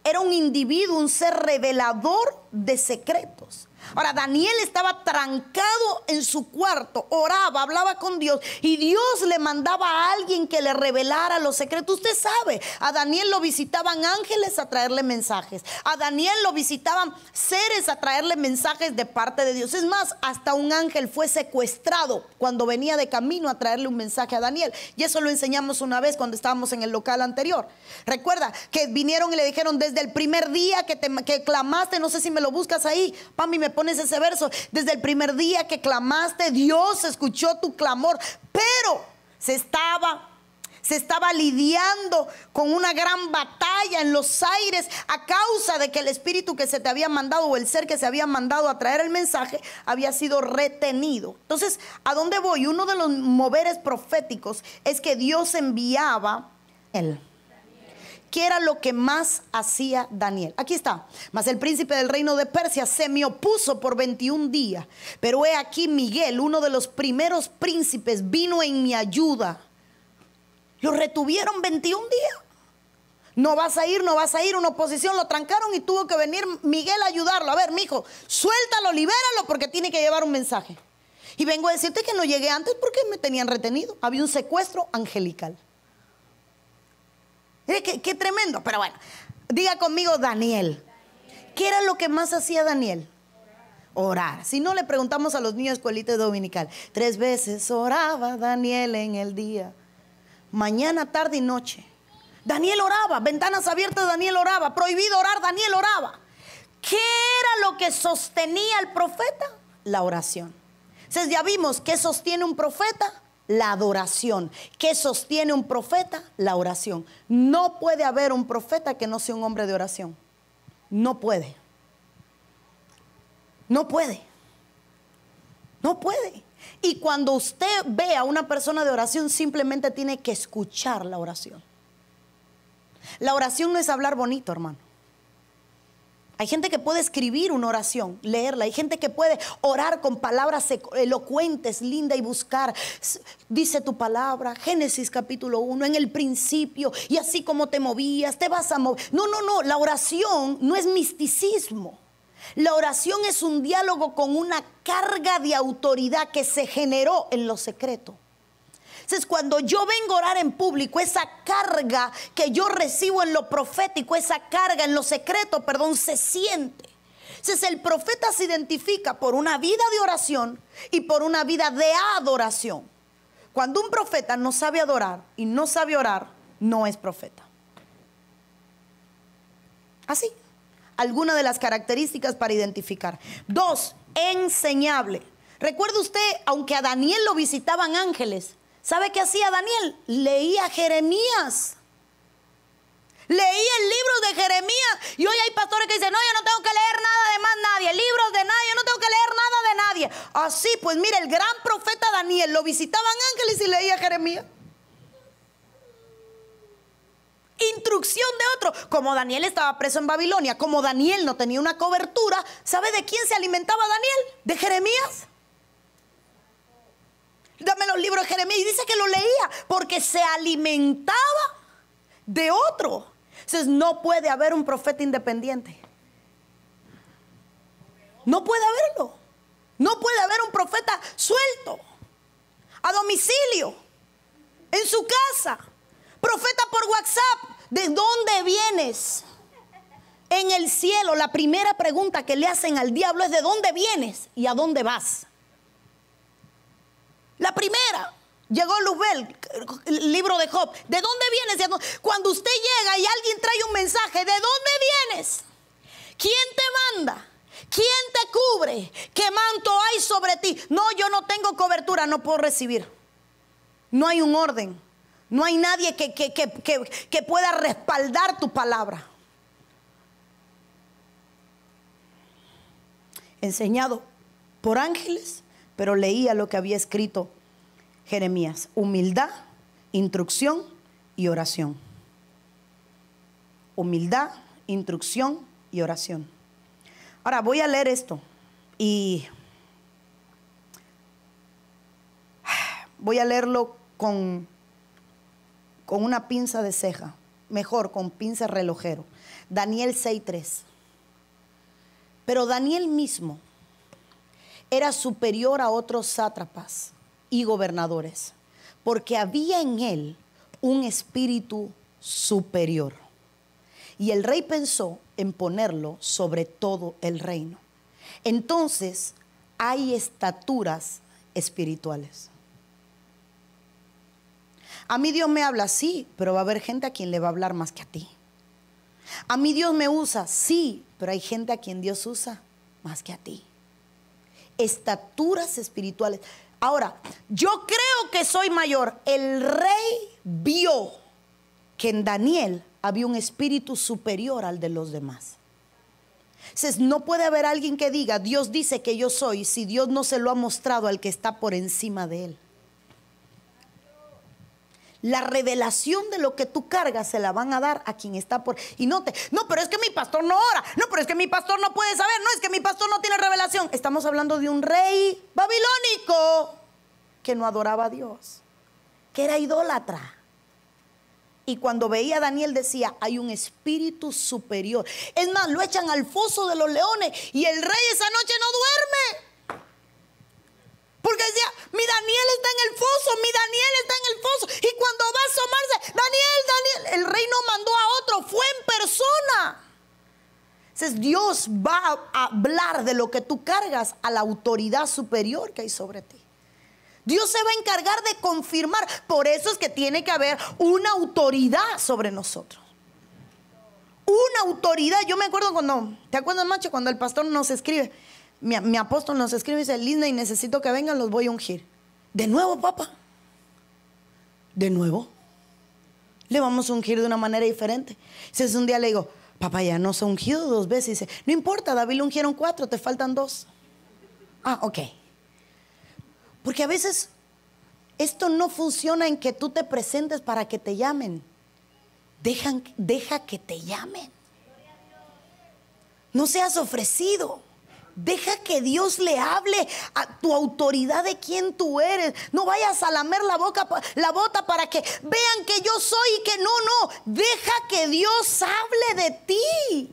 A: Era un individuo, un ser revelador de secretos. Ahora, Daniel estaba trancado en su cuarto, oraba, hablaba con Dios y Dios le mandaba a alguien que le revelara los secretos. Usted sabe, a Daniel lo visitaban ángeles a traerle mensajes, a Daniel lo visitaban seres a traerle mensajes de parte de Dios. Es más, hasta un ángel fue secuestrado cuando venía de camino a traerle un mensaje a Daniel. Y eso lo enseñamos una vez cuando estábamos en el local anterior. Recuerda que vinieron y le dijeron desde el primer día que, te, clamaste, no sé si me lo buscas ahí, Pami, me pones ese verso. Desde el primer día que clamaste, Dios escuchó tu clamor, pero se estaba se estaba lidiando con una gran batalla en los aires a causa de que el espíritu que se te había mandado o el ser que se había mandado a traer el mensaje había sido retenido. Entonces, ¿a dónde voy? Uno de los moveres proféticos es que Dios enviaba el que era lo que más hacía Daniel. Aquí está. Mas el príncipe del reino de Persia se me opuso por 21 días. Pero he aquí Miguel, uno de los primeros príncipes, vino en mi ayuda. Lo retuvieron 21 días. No vas a ir, no vas a ir, una oposición. Lo trancaron y tuvo que venir Miguel a ayudarlo. A ver, mijo, suéltalo, libéralo porque tiene que llevar un mensaje. Y vengo a decirte que no llegué antes porque me tenían retenido. Había un secuestro angelical qué, tremendo, pero bueno. Diga conmigo Daniel. ¿Qué era lo que más hacía Daniel? Orar. Si no le preguntamos a los niños de escuelita dominical, tres veces oraba Daniel en el día, mañana, tarde y noche. Daniel oraba, ventanas abiertas Daniel oraba, prohibido orar Daniel oraba. ¿Qué era lo que sostenía el profeta? La oración. Entonces ya vimos qué sostiene un profeta, la adoración. ¿Qué sostiene un profeta? La oración. No puede haber un profeta que no sea un hombre de oración. No puede. No puede. No puede. Y cuando usted ve a una persona de oración, simplemente tiene que escuchar la oración. La oración no es hablar bonito, hermano. Hay gente que puede escribir una oración, leerla. Hay gente que puede orar con palabras elocuentes, linda y buscar. Dice tu palabra, Génesis capítulo 1, en el principio, y así como te movías, te vas a mover. No, no, no, la oración no es misticismo. La oración es un diálogo con una carga de autoridad que se generó en lo secreto. Entonces, cuando yo vengo a orar en público, esa carga que yo recibo en lo profético, esa carga en lo secreto, perdón, se siente. Entonces, el profeta se identifica por una vida de oración y por una vida de adoración. Cuando un profeta no sabe adorar y no sabe orar, no es profeta. Así, alguna de las características para identificar. Dos, enseñable. Recuerde usted, aunque a Daniel lo visitaban ángeles, ¿Sabe qué hacía Daniel? Leía Jeremías. Leía el libro de Jeremías. Y hoy hay pastores que dicen, no, yo no tengo que leer nada de más nadie, libros de nadie, yo no tengo que leer nada de nadie. Así pues, mire, el gran profeta Daniel lo visitaban ángeles y leía Jeremías. Instrucción de otro. Como Daniel estaba preso en Babilonia, como Daniel no tenía una cobertura, ¿sabe de quién se alimentaba Daniel? De Jeremías. Dame los libros de Jeremías. Y dice que lo leía porque se alimentaba de otro. Entonces no puede haber un profeta independiente. No puede haberlo. No puede haber un profeta suelto, a domicilio, en su casa. Profeta por WhatsApp. ¿De dónde vienes? En el cielo, la primera pregunta que le hacen al diablo es ¿de dónde vienes y a dónde vas? La primera, llegó Luzbel, libro de Job. ¿De dónde vienes? Cuando usted llega y alguien trae un mensaje, ¿de dónde vienes? ¿Quién te manda? ¿Quién te cubre? ¿Qué manto hay sobre ti? No, yo no tengo cobertura, no puedo recibir. No hay un orden. No hay nadie que pueda respaldar tu palabra. Enseñado por ángeles, pero leía lo que había escrito Jeremías. Humildad, instrucción y oración. Humildad, instrucción y oración. Ahora voy a leer esto y voy a leerlo con, con una pinza de ceja, mejor con pinza relojero. Daniel 6.3. Pero Daniel mismo era superior a otros sátrapas y gobernadores, porque había en él un espíritu superior. Y el rey pensó en ponerlo sobre todo el reino. Entonces hay estaturas espirituales. A mí Dios me habla, sí, pero va a haber gente a quien le va a hablar más que a ti. A mí Dios me usa, sí, pero hay gente a quien Dios usa más que a ti estaturas espirituales. Ahora, yo creo que soy mayor. El rey vio que en Daniel había un espíritu superior al de los demás. Entonces, no puede haber alguien que diga, Dios dice que yo soy, si Dios no se lo ha mostrado al que está por encima de él. La revelación de lo que tú cargas se la van a dar a quien está por. Y no te. No, pero es que mi pastor no ora. No, pero es que mi pastor no puede saber. No, es que mi pastor no tiene revelación. Estamos hablando de un rey babilónico que no adoraba a Dios, que era idólatra. Y cuando veía a Daniel decía, hay un espíritu superior. Es más, lo echan al foso de los leones y el rey esa noche no duerme. Porque decía, mi Daniel está va a hablar de lo que tú cargas a la autoridad superior que hay sobre ti. Dios se va a encargar de confirmar. Por eso es que tiene que haber una autoridad sobre nosotros. Una autoridad. Yo me acuerdo cuando, ¿te acuerdas, macho? Cuando el pastor nos escribe, mi, apóstol nos escribe y dice, Linda, y necesito que vengan, los voy a ungir. De nuevo, papá. De nuevo. Le vamos a ungir de una manera diferente. Si es un día le digo, papá ya nos ha ungido dos veces. dice, no importa, David lo ungieron cuatro, te faltan dos. Ah, ok. Porque a veces esto no funciona en que tú te presentes para que te llamen. Dejan, deja que te llamen. No seas ofrecido. Deja que Dios le hable a tu autoridad de quién tú eres. No vayas a lamer la boca, la bota para que vean que yo soy y que no, no. Deja que Dios hable de ti.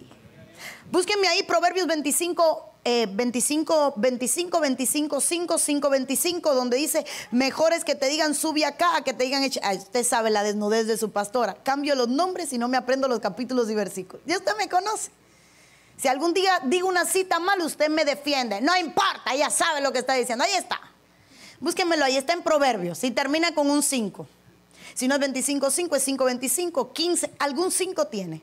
A: Búsquenme ahí Proverbios 25, 25, 25, 25, 5, 5, 25, donde dice, mejor es que te digan sube acá a que te digan, usted sabe la desnudez de su pastora. Cambio los nombres y no me aprendo los capítulos y versículos. Y usted me conoce. Si algún día digo una cita mal, usted me defiende. No importa, ya sabe lo que está diciendo. Ahí está. Búsquenmelo, ahí está en Proverbios. Si termina con un 5. Si no es 25, 5 es 5, 25, 15. Algún 5 tiene.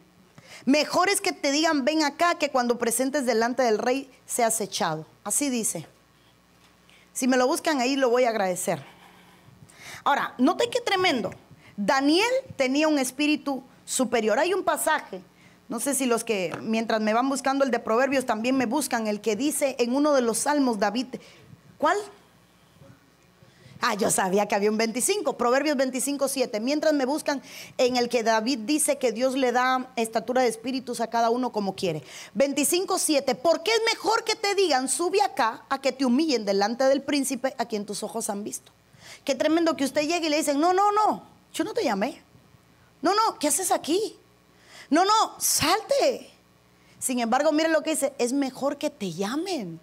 A: Mejor es que te digan ven acá que cuando presentes delante del rey seas echado. Así dice. Si me lo buscan ahí lo voy a agradecer. Ahora, note qué tremendo. Daniel tenía un espíritu superior. Hay un pasaje no sé si los que, mientras me van buscando el de Proverbios, también me buscan el que dice en uno de los salmos David. ¿Cuál? Ah, yo sabía que había un 25, Proverbios 25, 7. Mientras me buscan en el que David dice que Dios le da estatura de espíritus a cada uno como quiere. 25, 7. qué es mejor que te digan, sube acá, a que te humillen delante del príncipe a quien tus ojos han visto. Qué tremendo que usted llegue y le dicen, no, no, no, yo no te llamé. No, no, ¿qué haces aquí? No, no, salte. Sin embargo, miren lo que dice, es mejor que te llamen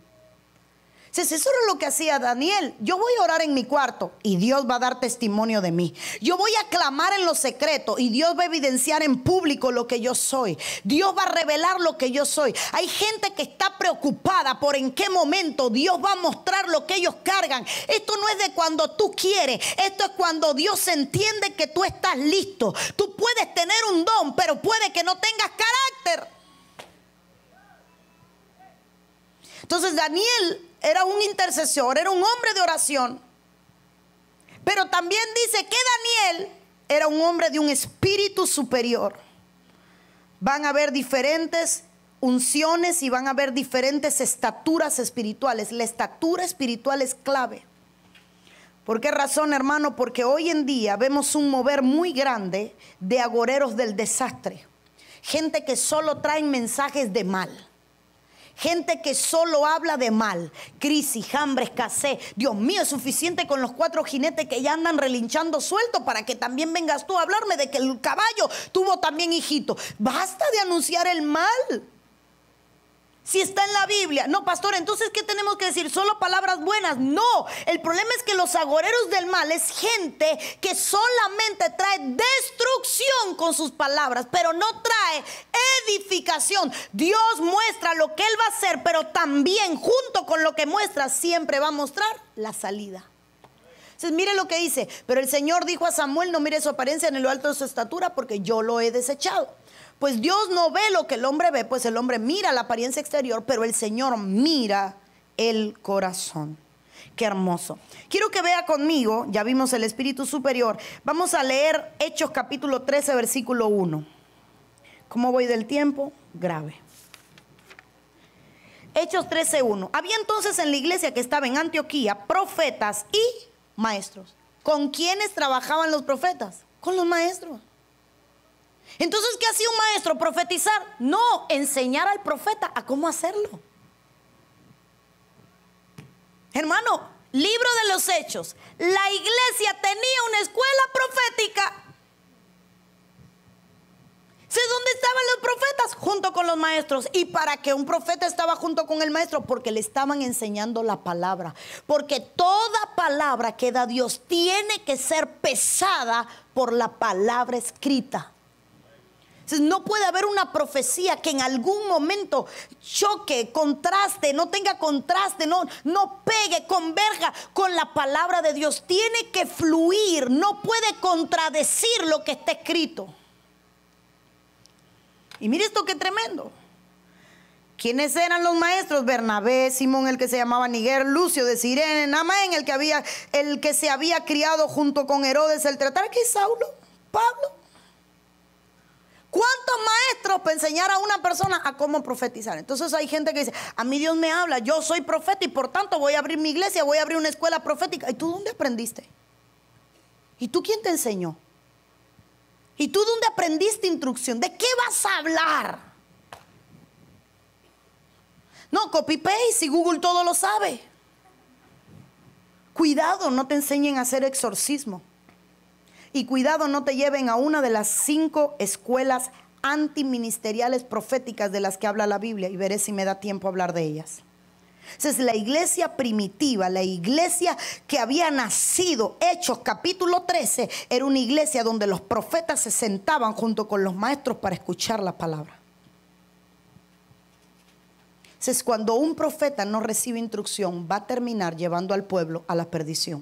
A: si eso era lo que hacía Daniel. Yo voy a orar en mi cuarto y Dios va a dar testimonio de mí. Yo voy a clamar en lo secreto y Dios va a evidenciar en público lo que yo soy. Dios va a revelar lo que yo soy. Hay gente que está preocupada por en qué momento Dios va a mostrar lo que ellos cargan. Esto no es de cuando tú quieres, esto es cuando Dios entiende que tú estás listo. Tú puedes tener un don, pero puede que no tengas carácter. Entonces Daniel era un intercesor, era un hombre de oración. Pero también dice que Daniel era un hombre de un espíritu superior. Van a haber diferentes unciones y van a haber diferentes estaturas espirituales. La estatura espiritual es clave. ¿Por qué razón, hermano? Porque hoy en día vemos un mover muy grande de agoreros del desastre. Gente que solo traen mensajes de mal gente que solo habla de mal, crisis, hambre, escasez. Dios mío, es suficiente con los cuatro jinetes que ya andan relinchando suelto para que también vengas tú a hablarme de que el caballo tuvo también hijito. Basta de anunciar el mal si está en la Biblia. No, pastor, entonces, ¿qué tenemos que decir? Solo palabras buenas. No, el problema es que los agoreros del mal es gente que solamente trae destrucción con sus palabras, pero no trae edificación. Dios muestra lo que Él va a hacer, pero también junto con lo que muestra, siempre va a mostrar la salida. Entonces, mire lo que dice, pero el Señor dijo a Samuel, no mire su apariencia en lo alto de su estatura, porque yo lo he desechado. Pues Dios no ve lo que el hombre ve, pues el hombre mira la apariencia exterior, pero el Señor mira el corazón. Qué hermoso. Quiero que vea conmigo, ya vimos el espíritu superior. Vamos a leer Hechos capítulo 13, versículo 1. ¿Cómo voy del tiempo? Grave. Hechos 1. Había entonces en la iglesia que estaba en Antioquía profetas y maestros. ¿Con quiénes trabajaban los profetas? Con los maestros. Entonces, ¿qué hacía un maestro? ¿Profetizar? No, enseñar al profeta a cómo hacerlo. Hermano, libro de los hechos. La iglesia tenía una escuela profética. ¿Sé dónde estaban los profetas? Junto con los maestros. ¿Y para que un profeta estaba junto con el maestro? Porque le estaban enseñando la palabra. Porque toda palabra que da Dios tiene que ser pesada por la palabra escrita no puede haber una profecía que en algún momento choque, contraste, no tenga contraste, no, no pegue, converja con la palabra de Dios. Tiene que fluir, no puede contradecir lo que está escrito. Y mire esto que tremendo. ¿Quiénes eran los maestros? Bernabé, Simón, el que se llamaba Niguer, Lucio de Sirene, Amén, el que, había, el que se había criado junto con Herodes, el tratar que Saulo, Pablo. ¿Cuántos maestros para enseñar a una persona a cómo profetizar? Entonces hay gente que dice, a mí Dios me habla, yo soy profeta y por tanto voy a abrir mi iglesia, voy a abrir una escuela profética. ¿Y tú dónde aprendiste? ¿Y tú quién te enseñó? ¿Y tú dónde aprendiste instrucción? ¿De qué vas a hablar? No, copy-paste y Google todo lo sabe. Cuidado, no te enseñen a hacer exorcismo y cuidado no te lleven a una de las cinco escuelas antiministeriales proféticas de las que habla la Biblia y veré si me da tiempo a hablar de ellas. es la iglesia primitiva, la iglesia que había nacido, Hechos capítulo 13, era una iglesia donde los profetas se sentaban junto con los maestros para escuchar la palabra. es cuando un profeta no recibe instrucción va a terminar llevando al pueblo a la perdición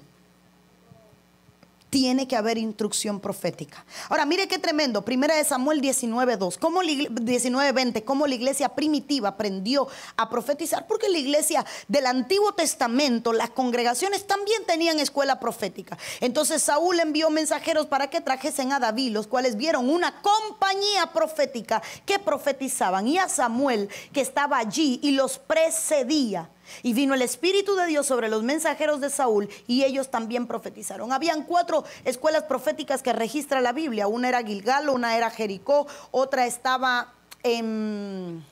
A: tiene que haber instrucción profética. Ahora, mire qué tremendo. Primera de Samuel 19.2, como 19.20, cómo la iglesia primitiva aprendió a profetizar, porque la iglesia del Antiguo Testamento, las congregaciones también tenían escuela profética. Entonces Saúl envió mensajeros para que trajesen a David, los cuales vieron una compañía profética que profetizaban, y a Samuel que estaba allí y los precedía. Y vino el Espíritu de Dios sobre los mensajeros de Saúl y ellos también profetizaron. Habían cuatro escuelas proféticas que registra la Biblia. Una era Gilgal, una era Jericó, otra estaba en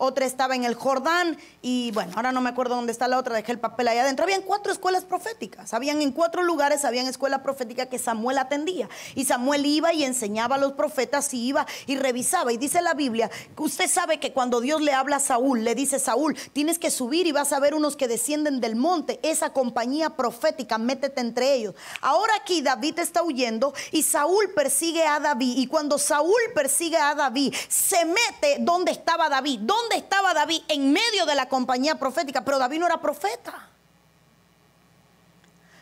A: otra estaba en el Jordán y bueno, ahora no me acuerdo dónde está la otra, dejé el papel allá adentro. Habían cuatro escuelas proféticas, habían en cuatro lugares, habían escuelas proféticas que Samuel atendía. Y Samuel iba y enseñaba a los profetas y iba y revisaba. Y dice la Biblia, usted sabe que cuando Dios le habla a Saúl, le dice, Saúl, tienes que subir y vas a ver unos que descienden del monte, esa compañía profética, métete entre ellos. Ahora aquí David está huyendo y Saúl persigue a David. Y cuando Saúl persigue a David, se mete donde estaba David estaba David? En medio de la compañía profética, pero David no era profeta.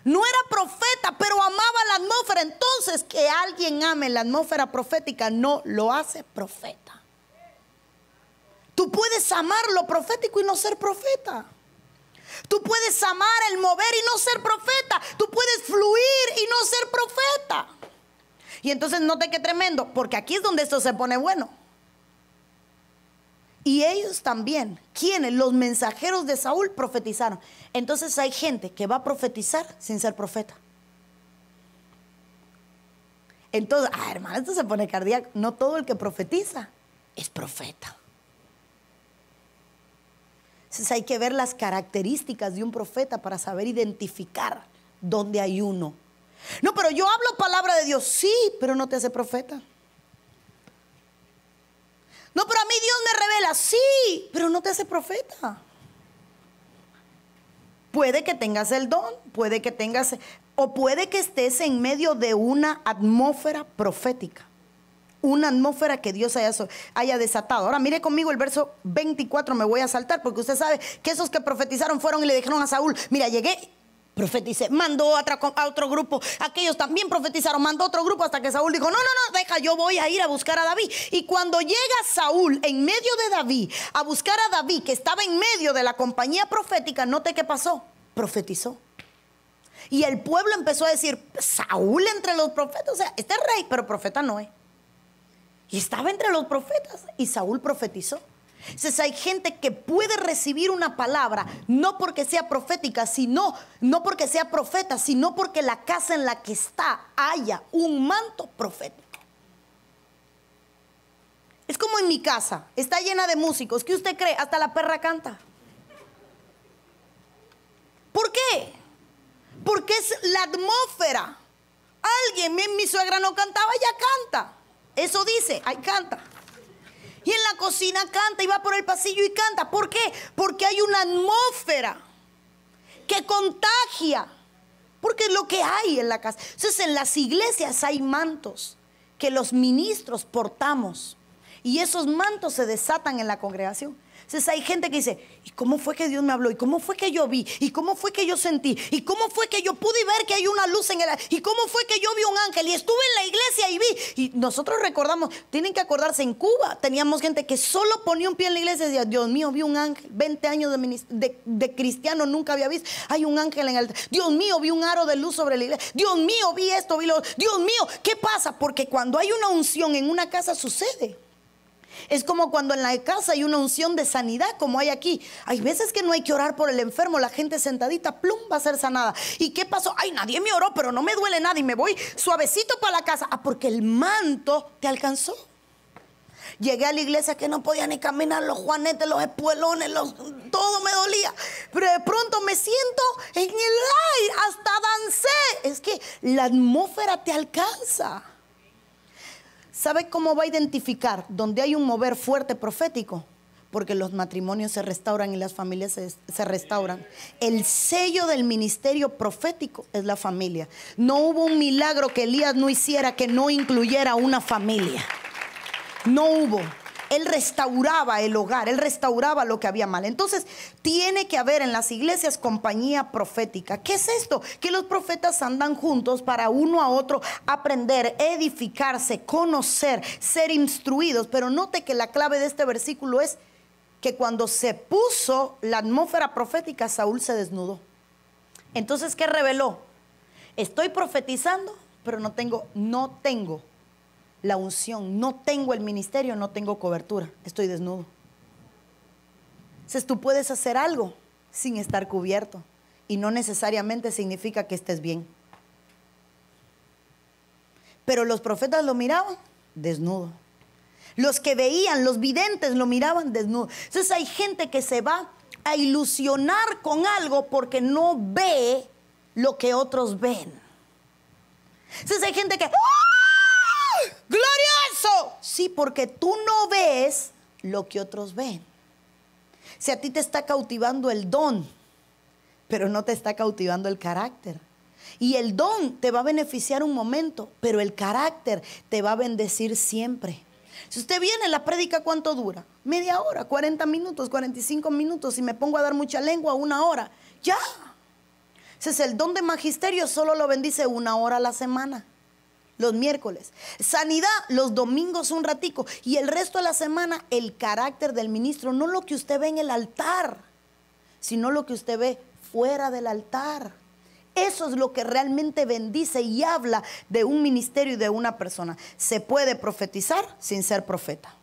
A: No era profeta, pero amaba la atmósfera. Entonces, que alguien ame la atmósfera profética no lo hace profeta. Tú puedes amar lo profético y no ser profeta. Tú puedes amar el mover y no ser profeta. Tú puedes fluir y no ser profeta. Y entonces note que tremendo, porque aquí es donde esto se pone bueno. Y ellos también, quienes los mensajeros de Saúl profetizaron. Entonces hay gente que va a profetizar sin ser profeta. Entonces, ah, hermano, esto se pone cardíaco. No todo el que profetiza es profeta. Entonces hay que ver las características de un profeta para saber identificar dónde hay uno. No, pero yo hablo palabra de Dios, sí, pero no te hace profeta. No, pero a mí Dios me revela, sí, pero no te hace profeta. Puede que tengas el don, puede que tengas, o puede que estés en medio de una atmósfera profética, una atmósfera que Dios haya, haya desatado. Ahora mire conmigo el verso 24, me voy a saltar, porque usted sabe que esos que profetizaron fueron y le dijeron a Saúl, mira, llegué Profetice, mandó a, a otro grupo, aquellos también profetizaron, mandó otro grupo hasta que Saúl dijo, no, no, no, deja, yo voy a ir a buscar a David. Y cuando llega Saúl en medio de David a buscar a David, que estaba en medio de la compañía profética, note qué pasó, profetizó. Y el pueblo empezó a decir, Saúl entre los profetas, o sea, este es rey, pero profeta no es. Y estaba entre los profetas y Saúl profetizó hay gente que puede recibir una palabra, no porque sea profética, sino, no porque sea profeta, sino porque la casa en la que está haya un manto profético. Es como en mi casa, está llena de músicos. ¿Qué usted cree? Hasta la perra canta. ¿Por qué? Porque es la atmósfera. Alguien, mi, mi suegra no cantaba, ella canta. Eso dice, ahí canta. Y en la cocina canta y va por el pasillo y canta. ¿Por qué? Porque hay una atmósfera que contagia. Porque es lo que hay en la casa. Entonces en las iglesias hay mantos que los ministros portamos. Y esos mantos se desatan en la congregación. Entonces hay gente que dice, ¿y cómo fue que Dios me habló? ¿Y cómo fue que yo vi? ¿Y cómo fue que yo sentí? ¿Y cómo fue que yo pude ver que hay una luz en el... ¿Y cómo fue que yo vi un ángel? Y estuve en la iglesia y vi. Y nosotros recordamos, tienen que acordarse, en Cuba teníamos gente que solo ponía un pie en la iglesia y decía, Dios mío, vi un ángel. Veinte años de, cristiano nunca había visto. Hay un ángel en el... Dios mío, vi un aro de luz sobre la iglesia. Dios mío, vi esto, vi lo... Dios mío, ¿qué pasa? Porque cuando hay una unción en una casa sucede. Es como cuando en la casa hay una unción de sanidad, como hay aquí. Hay veces que no hay que orar por el enfermo, la gente sentadita, plum, va a ser sanada. ¿Y qué pasó? Ay, nadie me oró, pero no me duele nada y me voy suavecito para la casa. Ah, porque el manto te alcanzó. Llegué a la iglesia que no podía ni caminar, los juanetes, los espuelones, todo me dolía. Pero de pronto me siento en el aire, hasta dancé. Es que la atmósfera te alcanza. ¿Sabe cómo va a identificar donde hay un mover fuerte profético? Porque los matrimonios se restauran y las familias se, se, restauran. El sello del ministerio profético es la familia. No hubo un milagro que Elías no hiciera que no incluyera una familia. No hubo. Él restauraba el hogar, él restauraba lo que había mal. Entonces, tiene que haber en las iglesias compañía profética. ¿Qué es esto? Que los profetas andan juntos para uno a otro aprender, edificarse, conocer, ser instruidos. Pero note que la clave de este versículo es que cuando se puso la atmósfera profética, Saúl se desnudó. Entonces, ¿qué reveló? Estoy profetizando, pero no tengo, no tengo la unción, no tengo el ministerio, no tengo cobertura, estoy desnudo. Entonces tú puedes hacer algo sin estar cubierto y no necesariamente significa que estés bien. Pero los profetas lo miraban desnudo. Los que veían, los videntes lo miraban desnudo. Entonces hay gente que se va a ilusionar con algo porque no ve lo que otros ven. Entonces hay gente que... ¡ah! Sí, porque tú no ves lo que otros ven. Si a ti te está cautivando el don, pero no te está cautivando el carácter. Y el don te va a beneficiar un momento, pero el carácter te va a bendecir siempre. Si usted viene, la prédica cuánto dura? Media hora, 40 minutos, 45 minutos, Si me pongo a dar mucha lengua, una hora. Ya. es el don de magisterio solo lo bendice una hora a la semana los miércoles. Sanidad los domingos un ratico. Y el resto de la semana el carácter del ministro, no lo que usted ve en el altar, sino lo que usted ve fuera del altar. Eso es lo que realmente bendice y habla de un ministerio y de una persona. Se puede profetizar sin ser profeta.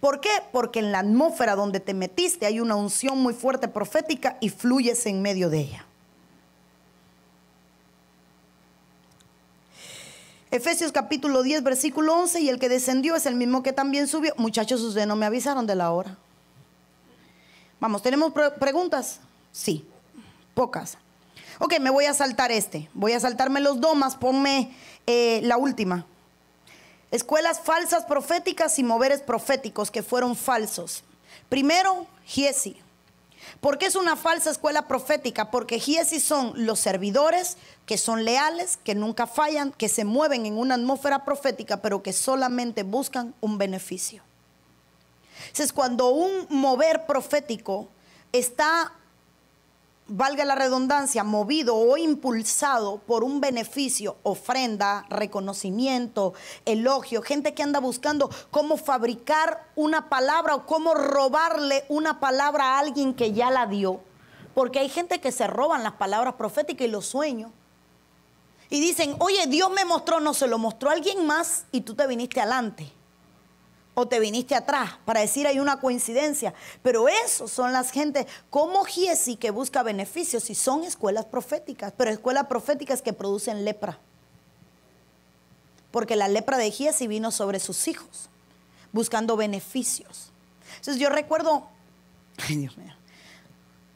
A: ¿Por qué? Porque en la atmósfera donde te metiste hay una unción muy fuerte profética y fluyes en medio de ella. Efesios capítulo 10, versículo 11, y el que descendió es el mismo que también subió. Muchachos, ustedes no me avisaron de la hora. Vamos, ¿tenemos preguntas? Sí, pocas. Ok, me voy a saltar este. Voy a saltarme los domas, ponme eh, la última. Escuelas falsas proféticas y moveres proféticos que fueron falsos. Primero, Giesi. Porque es una falsa escuela profética, porque Giesi son los servidores que son leales, que nunca fallan, que se mueven en una atmósfera profética, pero que solamente buscan un beneficio. Entonces, cuando un mover profético está valga la redundancia, movido o impulsado por un beneficio, ofrenda, reconocimiento, elogio, gente que anda buscando cómo fabricar una palabra o cómo robarle una palabra a alguien que ya la dio. Porque hay gente que se roban las palabras proféticas y los sueños. Y dicen, oye, Dios me mostró, no se lo mostró alguien más y tú te viniste adelante o te viniste atrás para decir hay una coincidencia. Pero eso son las gente como Giesi que busca beneficios y son escuelas proféticas, pero escuelas proféticas que producen lepra. Porque la lepra de Giesi vino sobre sus hijos, buscando beneficios. Entonces yo recuerdo, ay Dios mío,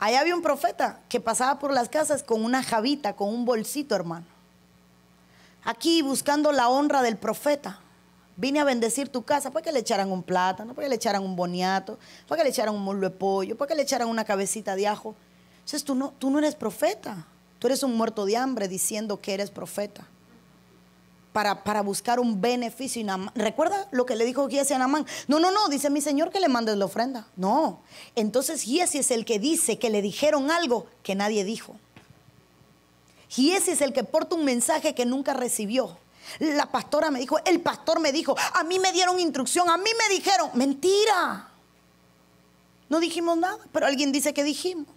A: allá había un profeta que pasaba por las casas con una javita, con un bolsito, hermano. Aquí buscando la honra del profeta Vine a bendecir tu casa para que le echaran un plátano, para que le echaran un boniato, para que le echaran un muslo de pollo, para que le echaran una cabecita de ajo. Entonces tú no, tú no eres profeta, tú eres un muerto de hambre diciendo que eres profeta. Para, para, buscar un beneficio. Y ¿Recuerda lo que le dijo Giesi a Namán? No, no, no, dice mi señor que le mandes la ofrenda. No. Entonces Giesi es el que dice que le dijeron algo que nadie dijo. Giesi es el que porta un mensaje que nunca recibió. La pastora me dijo, el pastor me dijo, a mí me dieron instrucción, a mí me dijeron, mentira. No dijimos nada, pero alguien dice que dijimos.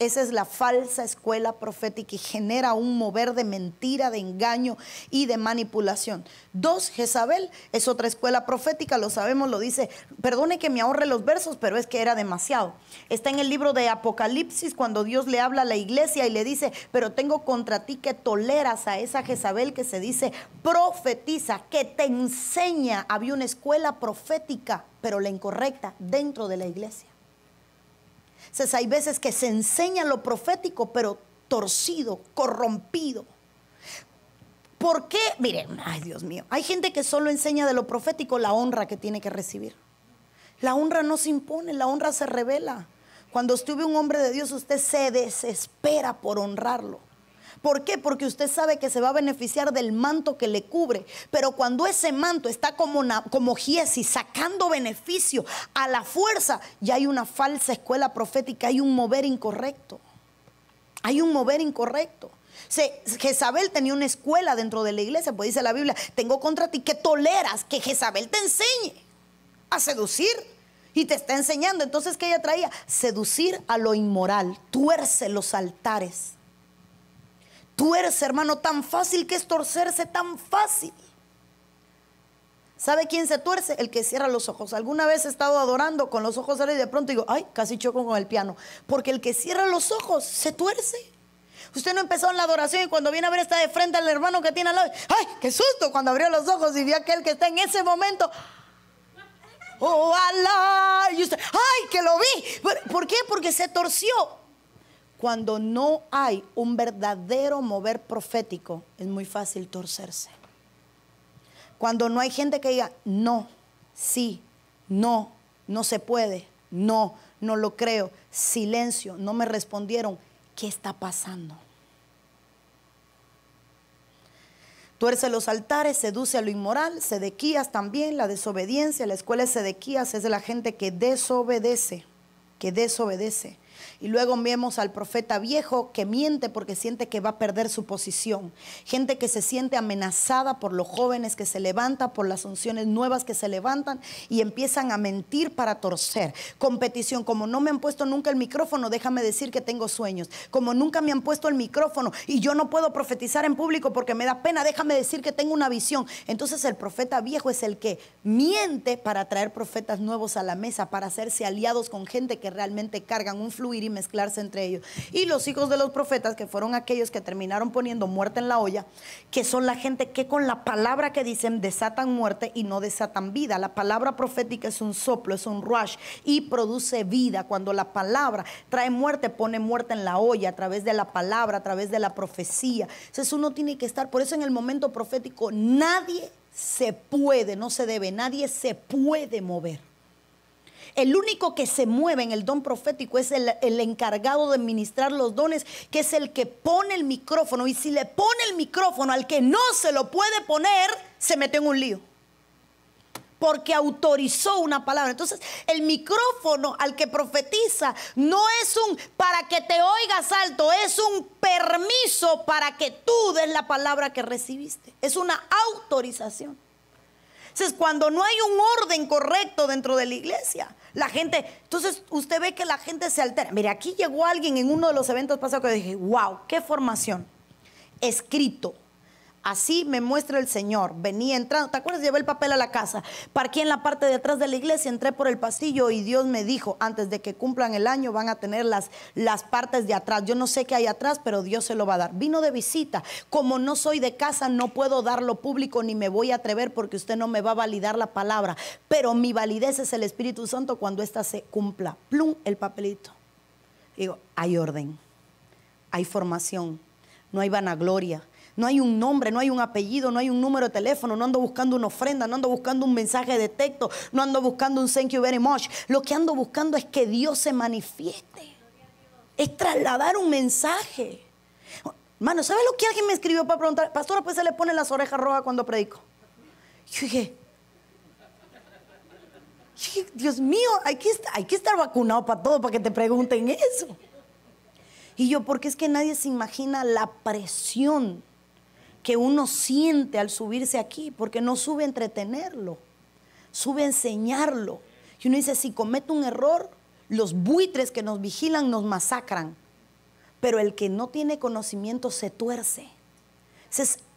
A: Esa es la falsa escuela profética y genera un mover de mentira, de engaño y de manipulación. Dos, Jezabel es otra escuela profética, lo sabemos, lo dice. Perdone que me ahorre los versos, pero es que era demasiado. Está en el libro de Apocalipsis cuando Dios le habla a la iglesia y le dice, pero tengo contra ti que toleras a esa Jezabel que se dice profetiza, que te enseña. Había una escuela profética, pero la incorrecta, dentro de la iglesia. Entonces hay veces que se enseña lo profético, pero torcido, corrompido. ¿Por qué? Miren, ay Dios mío, hay gente que solo enseña de lo profético la honra que tiene que recibir. La honra no se impone, la honra se revela. Cuando estuve un hombre de Dios, usted se desespera por honrarlo. ¿Por qué? Porque usted sabe que se va a beneficiar del manto que le cubre. Pero cuando ese manto está como, como Giesi, sacando beneficio a la fuerza, ya hay una falsa escuela profética, hay un mover incorrecto. Hay un mover incorrecto. Jezabel tenía una escuela dentro de la iglesia, pues dice la Biblia, tengo contra ti que toleras que Jezabel te enseñe a seducir. Y te está enseñando. Entonces, ¿qué ella traía? Seducir a lo inmoral, tuerce los altares tuerce, hermano, tan fácil que es torcerse, tan fácil. ¿Sabe quién se tuerce? El que cierra los ojos. Alguna vez he estado adorando con los ojos cerrados y de pronto digo, ay, casi choco con el piano. Porque el que cierra los ojos se tuerce. Usted no empezó en la adoración y cuando viene a ver está de frente al hermano que tiene al lado. ¡Ay, qué susto! Cuando abrió los ojos y vio aquel que está en ese momento. ¡Oh, alá! usted, ¡ay, que lo vi! ¿Por qué? Porque se torció cuando no hay un verdadero mover profético, es muy fácil torcerse. Cuando no hay gente que diga, no, sí, no, no se puede, no, no lo creo, silencio, no me respondieron, ¿qué está pasando? Tuerce los altares, seduce a lo inmoral, Sedequías también, la desobediencia, la escuela de Sedequías es de la gente que desobedece, que desobedece. Y luego vemos al profeta viejo que miente porque siente que va a perder su posición. Gente que se siente amenazada por los jóvenes que se levantan, por las unciones nuevas que se levantan y empiezan a mentir para torcer. Competición, como no me han puesto nunca el micrófono, déjame decir que tengo sueños. Como nunca me han puesto el micrófono y yo no puedo profetizar en público porque me da pena, déjame decir que tengo una visión. Entonces el profeta viejo es el que miente para traer profetas nuevos a la mesa, para hacerse aliados con gente que realmente cargan un fluir mezclarse entre ellos. Y los hijos de los profetas, que fueron aquellos que terminaron poniendo muerte en la olla, que son la gente que con la palabra que dicen desatan muerte y no desatan vida. La palabra profética es un soplo, es un rush y produce vida. Cuando la palabra trae muerte, pone muerte en la olla a través de la palabra, a través de la profecía. Entonces uno tiene que estar, por eso en el momento profético nadie se puede, no se debe, nadie se puede mover. El único que se mueve en el don profético es el, encargado de administrar los dones, que es el que pone el micrófono. Y si le pone el micrófono al que no se lo puede poner, se mete en un lío porque autorizó una palabra. Entonces, el micrófono al que profetiza no es un para que te oigas alto, es un permiso para que tú des la palabra que recibiste. Es una autorización. Entonces, cuando no hay un orden correcto dentro de la iglesia, la gente, entonces usted ve que la gente se altera. Mire, aquí llegó alguien en uno de los eventos pasados que dije, wow, qué formación. Escrito, Así me muestra el Señor. Venía entrando, ¿te acuerdas? Llevé el papel a la casa, parqué en la parte de atrás de la iglesia, entré por el pasillo y Dios me dijo, antes de que cumplan el año van a tener las, las partes de atrás. Yo no sé qué hay atrás, pero Dios se lo va a dar. Vino de visita. Como no soy de casa, no puedo darlo público ni me voy a atrever porque usted no me va a validar la palabra. Pero mi validez es el Espíritu Santo cuando ésta se cumpla. Plum, el papelito. Digo, hay orden, hay formación, no hay vanagloria no hay un nombre, no hay un apellido, no hay un número de teléfono, no ando buscando una ofrenda, no ando buscando un mensaje de texto, no ando buscando un thank you very much. Lo que ando buscando es que Dios se manifieste. Es trasladar un mensaje. Mano, ¿sabes lo que alguien me escribió para preguntar? Pastora, pues se le pone las orejas rojas cuando predico. Yo dije, Dios mío, hay hay que estar vacunado para todo, para que te pregunten eso. Y yo, porque es que nadie se imagina la presión que uno siente al subirse aquí, porque no sube a entretenerlo, sube a enseñarlo. Y uno dice, si cometo un error, los buitres que nos vigilan nos masacran, pero el que no tiene conocimiento se tuerce.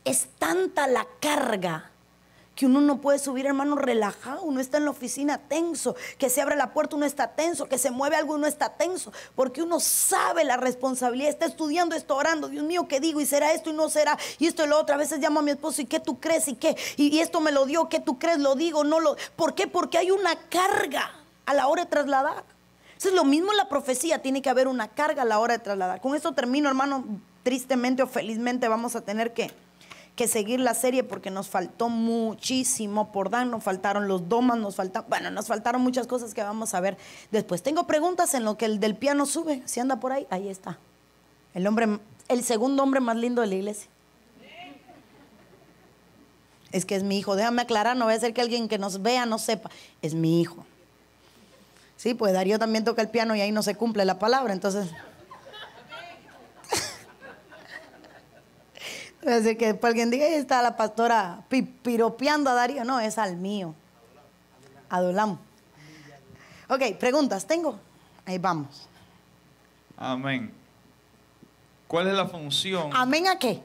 A: es tanta la carga que uno no puede subir, hermano, relajado, uno está en la oficina tenso, que se abre la puerta, uno está tenso, que se mueve algo, uno está tenso, porque uno sabe la responsabilidad, está estudiando, está orando, Dios mío, ¿qué digo? Y será esto y no será, y esto y lo otro, a veces llamo a mi esposo, ¿y qué tú crees? ¿Y qué? ¿Y, esto me lo dio? ¿Qué tú crees? ¿Lo digo? ¿No lo? ¿Por qué? Porque hay una carga a la hora de trasladar. Eso es lo mismo en la profecía, tiene que haber una carga a la hora de trasladar. Con esto termino, hermano, tristemente o felizmente vamos a tener que que seguir la serie porque nos faltó muchísimo por dar, nos faltaron los domas, nos faltaron, bueno, nos faltaron muchas cosas que vamos a ver después. Tengo preguntas en lo que el del piano sube, si anda por ahí, ahí está. El hombre, el segundo hombre más lindo de la iglesia. Es que es mi hijo, déjame aclarar, no voy a ser que alguien que nos vea no sepa, es mi hijo. Sí, pues Darío también toca el piano y ahí no se cumple la palabra, entonces... Así que para pues, alguien diga, ahí está la pastora piropeando a Darío. No, es al mío. Adolam. Ok, preguntas, tengo. Ahí vamos. Amén. ¿Cuál es la función? ¿Amén a qué?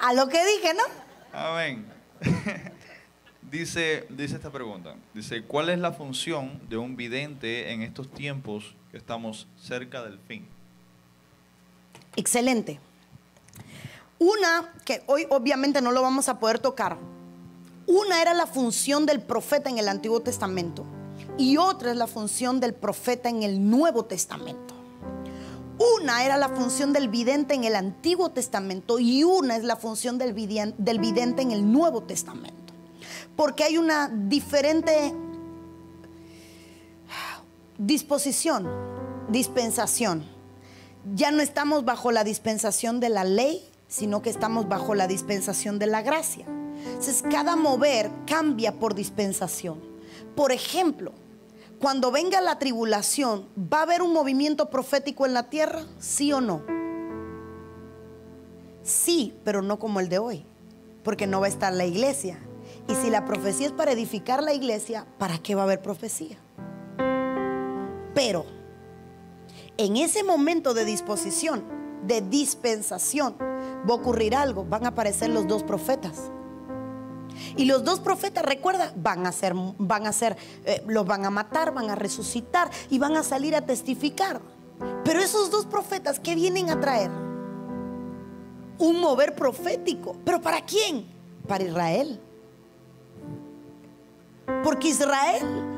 A: a lo que dije, ¿no? Amén. dice, dice esta pregunta. Dice, ¿cuál es la función de un vidente en estos tiempos que estamos cerca del fin? Excelente. Una, que hoy obviamente no lo vamos a poder tocar, una era la función del profeta en el Antiguo Testamento y otra es la función del profeta en el Nuevo Testamento. Una era la función del vidente en el Antiguo Testamento y una es la función del vidente, en el Nuevo Testamento. Porque hay una diferente disposición, dispensación. Ya no estamos bajo la dispensación de la ley, sino que estamos bajo la dispensación de la gracia. Entonces, cada mover cambia por dispensación. Por ejemplo, cuando venga la tribulación, ¿va a haber un movimiento profético en la tierra? ¿Sí o no? Sí, pero no como el de hoy, porque no va a estar la iglesia. Y si la profecía es para edificar la iglesia, ¿para qué va a haber profecía? Pero en ese momento de disposición, de dispensación, va a ocurrir algo, van a aparecer los dos profetas. Y los dos profetas, recuerda, van a ser, van a ser, eh, los van a matar, van a resucitar y van a salir a testificar. Pero esos dos profetas, ¿qué vienen a traer? Un mover profético. ¿Pero para quién? Para Israel. Porque Israel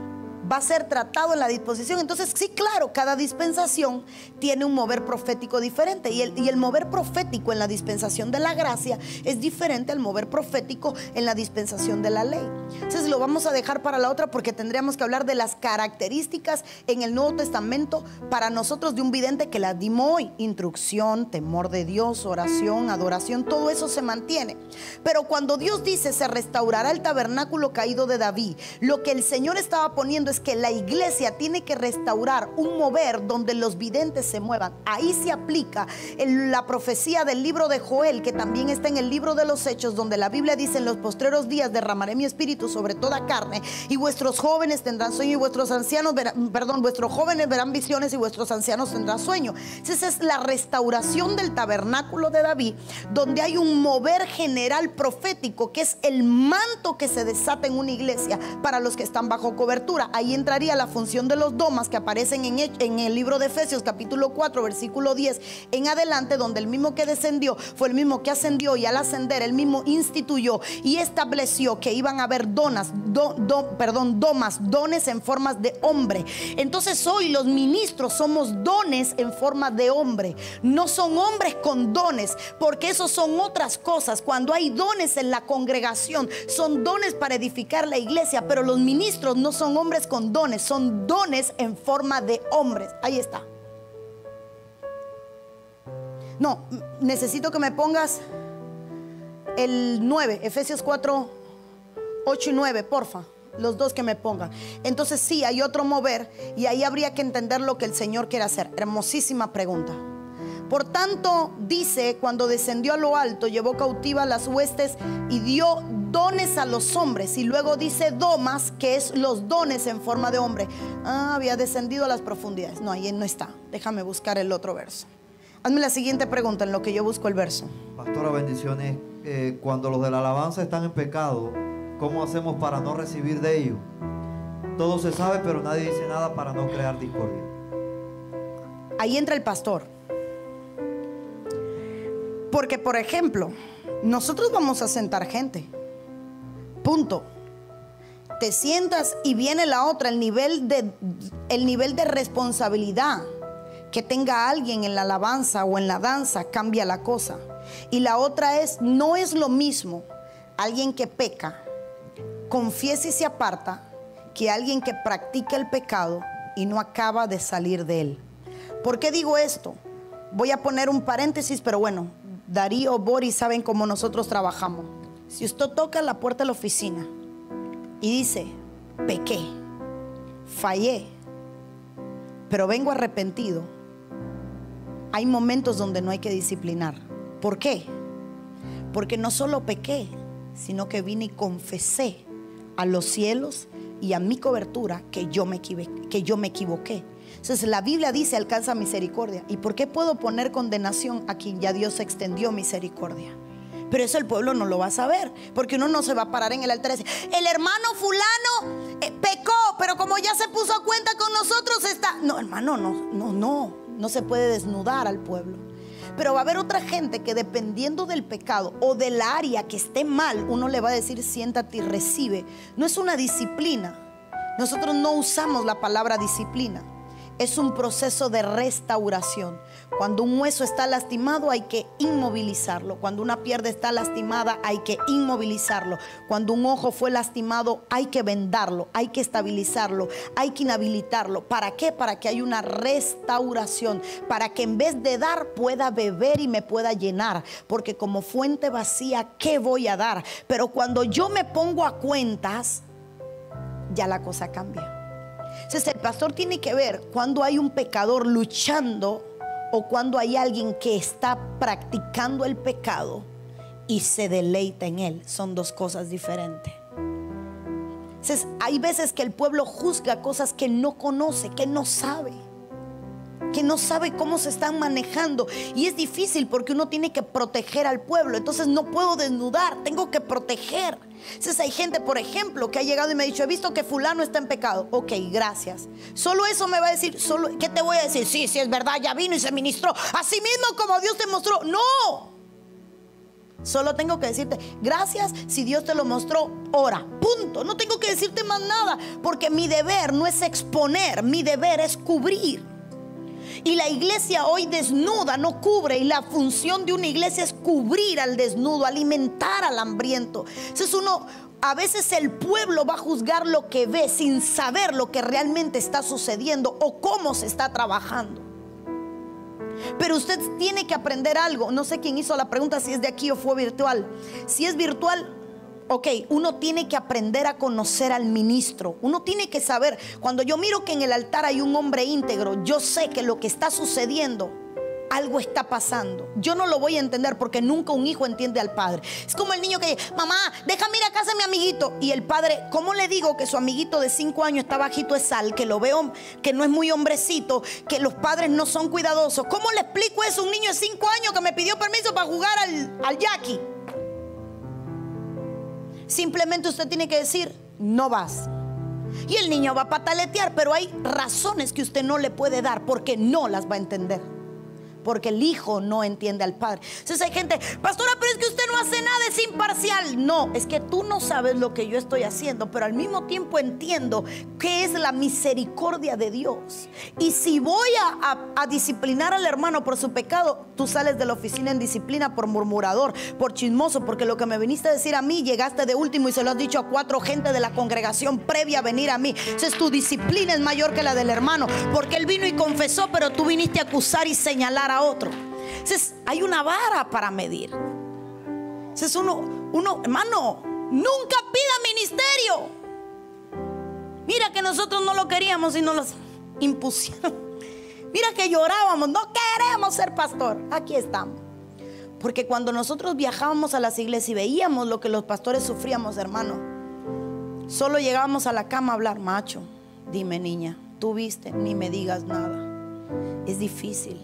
A: va a ser tratado en la disposición. Entonces, sí, claro, cada dispensación tiene un mover profético diferente y el, mover profético en la dispensación de la gracia es diferente al mover profético en la dispensación de la ley. Entonces, lo vamos a dejar para la otra porque tendríamos que hablar de las características en el Nuevo Testamento para nosotros de un vidente que la dimos hoy. Instrucción, temor de Dios, oración, adoración, todo eso se mantiene. Pero cuando Dios dice se restaurará el tabernáculo caído de David, lo que el Señor estaba poniendo es que la iglesia tiene que restaurar un mover donde los videntes se muevan. Ahí se aplica la profecía del libro de Joel, que también está en el libro de los Hechos, donde la Biblia dice, en los postreros días derramaré mi espíritu sobre toda carne, y vuestros jóvenes tendrán sueño, y vuestros ancianos, verán, perdón, vuestros jóvenes verán visiones, y vuestros ancianos tendrán sueño. esa es la restauración del tabernáculo de David, donde hay un mover general profético, que es el manto que se desata en una iglesia para los que están bajo cobertura. Ahí ahí entraría la función de los domas que aparecen en, el libro de Efesios capítulo 4 versículo 10 en adelante, donde el mismo que descendió fue el mismo que ascendió y al ascender el mismo instituyó y estableció que iban a haber donas, perdón, domas, dones en formas de hombre. Entonces hoy los ministros somos dones en forma de hombre, no son hombres con dones, porque esos son otras cosas. Cuando hay dones en la congregación, son dones para edificar la iglesia, pero los ministros no son hombres con dones, son dones en forma de hombres. Ahí está. No, necesito que me pongas el 9, Efesios 4, 8 y 9, porfa. Los dos que me pongan. Entonces sí, hay otro mover y ahí habría que entender lo que el Señor quiere hacer. Hermosísima pregunta. Por tanto, dice, cuando descendió a lo alto, llevó cautiva las huestes y dio dones a los hombres. Y luego dice domas, que es los dones en forma de hombre. Ah, había descendido a las profundidades. No, ahí no está. Déjame buscar el otro verso. Hazme la siguiente pregunta en lo que yo busco el verso. Pastora, bendiciones. Eh, cuando los de la alabanza están en pecado, ¿cómo hacemos para no recibir de ellos? Todo se sabe, pero nadie dice nada para no crear discordia. Ahí entra el pastor. Porque, por ejemplo, nosotros vamos a sentar gente. Punto. Te sientas y viene la otra, el nivel de, el nivel de responsabilidad que tenga alguien en la alabanza o en la danza cambia la cosa. Y la otra es, no es lo mismo alguien que peca, confiesa y se aparta, que alguien que practica el pecado y no acaba de salir de él. ¿Por qué digo esto? Voy a poner un paréntesis, pero bueno, Darío, Boris saben cómo nosotros trabajamos. Si usted toca la puerta de la oficina y dice, pequé, fallé, pero vengo arrepentido, hay momentos donde no hay que disciplinar. ¿Por qué? Porque no solo pequé, sino que vine y confesé a los cielos y a mi cobertura que yo me, que yo me equivoqué. Entonces la Biblia dice alcanza misericordia. ¿Y por qué puedo poner condenación a quien ya Dios extendió misericordia? Pero eso el pueblo no lo va a saber, porque uno no se va a parar en el altar y decir, el hermano fulano eh, pecó, pero como ya se puso a cuenta con nosotros está... No, hermano, no, no, no, no se puede desnudar al pueblo. Pero va a haber otra gente que dependiendo del pecado o del área que esté mal, uno le va a decir, siéntate y recibe. No es una disciplina. Nosotros no usamos la palabra disciplina es un proceso de restauración. Cuando un hueso está lastimado hay que inmovilizarlo. Cuando una pierna está lastimada hay que inmovilizarlo. Cuando un ojo fue lastimado hay que vendarlo, hay que estabilizarlo, hay que inhabilitarlo. ¿Para qué? Para que haya una restauración. Para que en vez de dar pueda beber y me pueda llenar. Porque como fuente vacía, ¿qué voy a dar? Pero cuando yo me pongo a cuentas, ya la cosa cambia entonces el pastor tiene que ver cuando hay un pecador luchando o cuando hay alguien que está practicando el pecado y se deleita en él. Son dos cosas diferentes. Entonces hay veces que el pueblo juzga cosas que no conoce, que no sabe que no sabe cómo se están manejando. Y es difícil porque uno tiene que proteger al pueblo. Entonces no puedo desnudar, tengo que proteger. hay gente, por ejemplo, que ha llegado y me ha dicho, he visto que fulano está en pecado. Ok, gracias. Solo eso me va a decir, solo, ¿qué te voy a decir? Sí, sí, es verdad, ya vino y se ministró. Así mismo como Dios te mostró. No. Solo tengo que decirte, gracias si Dios te lo mostró, ora. Punto. No tengo que decirte más nada, porque mi deber no es exponer, mi deber es cubrir. Y la iglesia hoy desnuda no cubre. Y la función de una iglesia es cubrir al desnudo, alimentar al hambriento. es uno, a veces el pueblo va a juzgar lo que ve sin saber lo que realmente está sucediendo o cómo se está trabajando. Pero usted tiene que aprender algo. No sé quién hizo la pregunta si es de aquí o fue virtual. Si es virtual, ok, uno tiene que aprender a conocer al ministro. Uno tiene que saber, cuando yo miro que en el altar hay un hombre íntegro, yo sé que lo que está sucediendo algo está pasando. Yo no lo voy a entender porque nunca un hijo entiende al padre. Es como el niño que dice, mamá, déjame ir a casa mi amiguito. Y el padre, ¿cómo le digo que su amiguito de cinco años está bajito de sal, que lo veo, que no es muy hombrecito, que los padres no son cuidadosos? ¿Cómo le explico eso a un niño de cinco años que me pidió permiso para jugar al, al Simplemente usted tiene que decir, no vas. Y el niño va a pataletear, pero hay razones que usted no le puede dar porque no las va a entender porque el hijo no entiende al padre. Entonces hay gente, pastora, pero es que usted no hace nada, es imparcial. No, es que tú no sabes lo que yo estoy haciendo, pero al mismo tiempo entiendo que es la misericordia de Dios. Y si voy a, disciplinar al hermano por su pecado, tú sales de la oficina en disciplina por murmurador, por chismoso, porque lo que me viniste a decir a mí llegaste de último y se lo has dicho a cuatro gente de la congregación previa a venir a mí. Entonces tu disciplina es mayor que la del hermano, porque él vino y confesó, pero tú viniste a acusar y señalar a otro. Entonces, hay una vara para medir. Entonces, uno, hermano, nunca pida ministerio. Mira que nosotros no lo queríamos y nos los impusieron. Mira que llorábamos, no queremos ser pastor. Aquí estamos. Porque cuando nosotros viajábamos a las iglesias y veíamos lo que los pastores sufríamos, hermano, solo llegábamos a la cama a hablar, macho, dime niña, tú viste, ni me digas nada. Es difícil.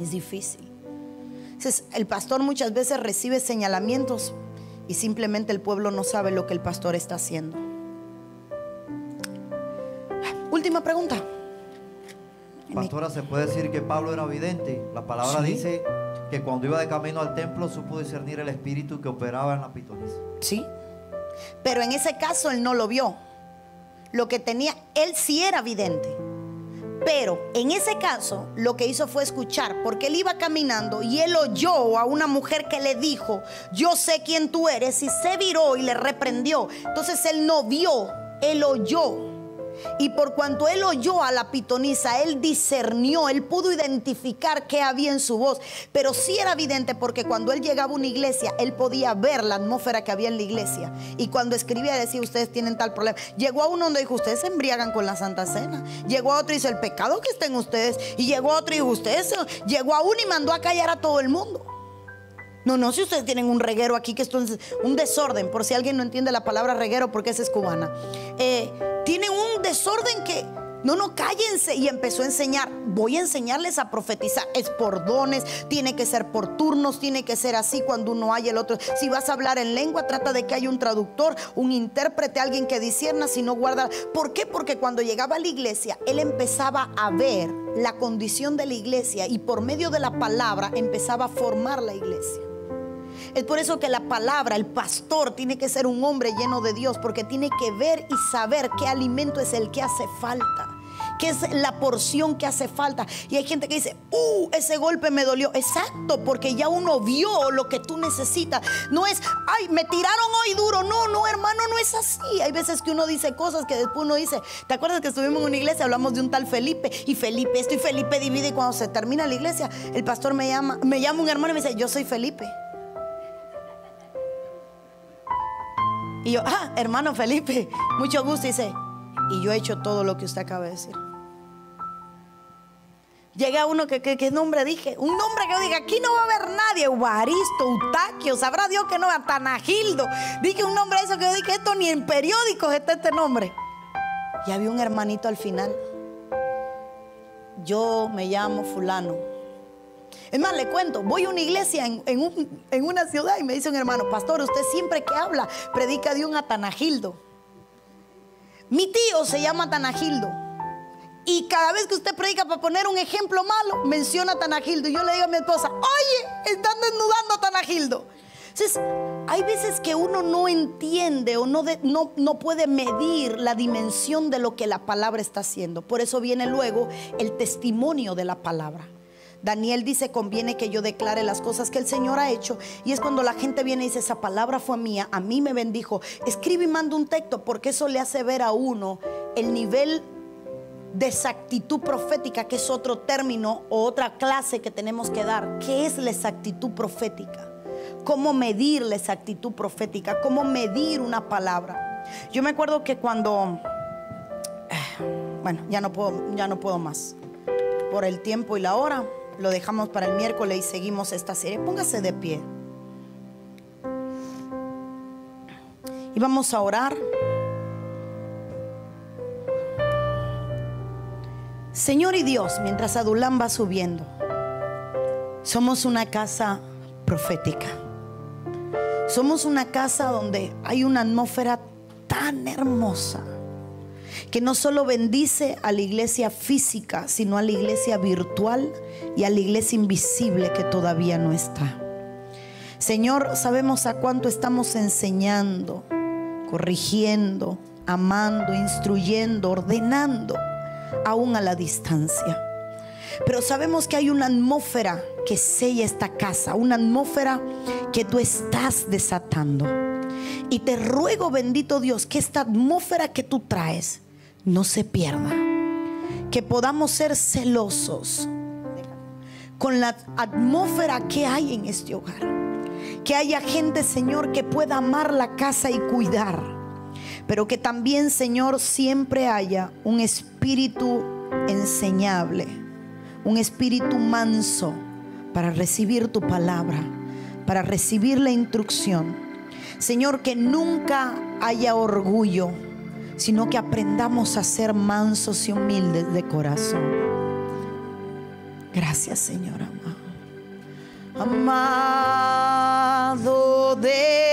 A: Es difícil. el pastor muchas veces recibe señalamientos y simplemente el pueblo no sabe lo que el pastor está haciendo. Última pregunta. Pastora, ¿se puede decir que Pablo era vidente? La palabra dice que cuando iba de camino al templo supo discernir el espíritu que operaba en la pitonisa. Sí. Pero en ese caso él no lo vio. Lo que tenía, él sí era vidente. Pero en ese caso lo que hizo fue escuchar, porque él iba caminando y él oyó a una mujer que le dijo, yo sé quién tú eres, y se viró y le reprendió. Entonces él no vio, él oyó. Y por cuanto él oyó a la pitonisa, él discernió, él pudo identificar qué había en su voz. Pero sí era evidente porque cuando él llegaba a una iglesia, él podía ver la atmósfera que había en la iglesia. Y cuando escribía decía, ustedes tienen tal problema. Llegó a uno donde dijo, ustedes se embriagan con la Santa Cena. Llegó a otro y dice, el pecado que está en ustedes. Y llegó a otro y dijo, ustedes, llegó a uno y mandó a callar a todo el mundo. No, no, si ustedes tienen un reguero aquí, que esto es un desorden, por si alguien no entiende la palabra reguero porque esa es cubana. Eh, tiene un desorden que, no, no, cállense. Y empezó a enseñar. Voy a enseñarles a profetizar. Es por dones, tiene que ser por turnos, tiene que ser así cuando uno hay el otro. Si vas a hablar en lengua, trata de que haya un traductor, un intérprete, alguien que disierna, si no guarda. ¿Por qué? Porque cuando llegaba a la iglesia, él empezaba a ver la condición de la iglesia y por medio de la palabra empezaba a formar la iglesia. Es por eso que la palabra, el pastor, tiene que ser un hombre lleno de Dios, porque tiene que ver y saber qué alimento es el que hace falta, qué es la porción que hace falta. Y hay gente que dice, uh, ese golpe me dolió. Exacto, porque ya uno vio lo que tú necesitas. No es, ay, me tiraron hoy duro. No, no, hermano, no es así. Hay veces que uno dice cosas que después uno dice, ¿te acuerdas que estuvimos en una iglesia? Hablamos de un tal Felipe y Felipe esto y Felipe divide. Y cuando se termina la iglesia, el pastor me llama, me llama un hermano y me dice, yo soy Felipe. Y yo, ah, hermano Felipe, mucho gusto. Dice, y yo he hecho todo lo que usted acaba de decir. Llegué a uno que, ¿qué nombre dije, un nombre que yo dije, aquí no va a haber nadie, Ubaristo, Utaquio, sabrá Dios que no, Atanagildo. Dije un nombre eso que yo dije, esto ni en periódicos está este nombre. Y había un hermanito al final. Yo me llamo fulano es más, le cuento, voy a una iglesia en, una ciudad y me dice un hermano, pastor, usted siempre que habla predica de un Atanagildo. Mi tío se llama Atanagildo. Y cada vez que usted predica para poner un ejemplo malo, menciona a Tanagildo. Y yo le digo a mi esposa, oye, están desnudando a Tanagildo. Entonces, hay veces que uno no entiende o no, puede medir la dimensión de lo que la palabra está haciendo. Por eso viene luego el testimonio de la palabra. Daniel dice, conviene que yo declare las cosas que el Señor ha hecho. Y es cuando la gente viene y dice, esa palabra fue mía, a mí me bendijo. Escribe y manda un texto porque eso le hace ver a uno el nivel de exactitud profética, que es otro término o otra clase que tenemos que dar. ¿Qué es la exactitud profética? ¿Cómo medir la exactitud profética? ¿Cómo medir una palabra? Yo me acuerdo que cuando... Eh, bueno, ya no puedo, ya no puedo más por el tiempo y la hora lo dejamos para el miércoles y seguimos esta serie. Póngase de pie. Y vamos a orar. Señor y Dios, mientras Adulán va subiendo, somos una casa profética. Somos una casa donde hay una atmósfera tan hermosa que no solo bendice a la iglesia física, sino a la iglesia virtual y a la iglesia invisible que todavía no está. Señor, sabemos a cuánto estamos enseñando, corrigiendo, amando, instruyendo, ordenando, aún a la distancia. Pero sabemos que hay una atmósfera que sella esta casa, una atmósfera que tú estás desatando. Y te ruego, bendito Dios, que esta atmósfera que tú traes no se pierda. Que podamos ser celosos con la atmósfera que hay en este hogar. Que haya gente, Señor, que pueda amar la casa y cuidar. Pero que también, Señor, siempre haya un espíritu enseñable, un espíritu manso para recibir tu palabra, para recibir la instrucción. Señor, que nunca haya orgullo sino que aprendamos a ser mansos y humildes de corazón. Gracias, Señor amado. Amado de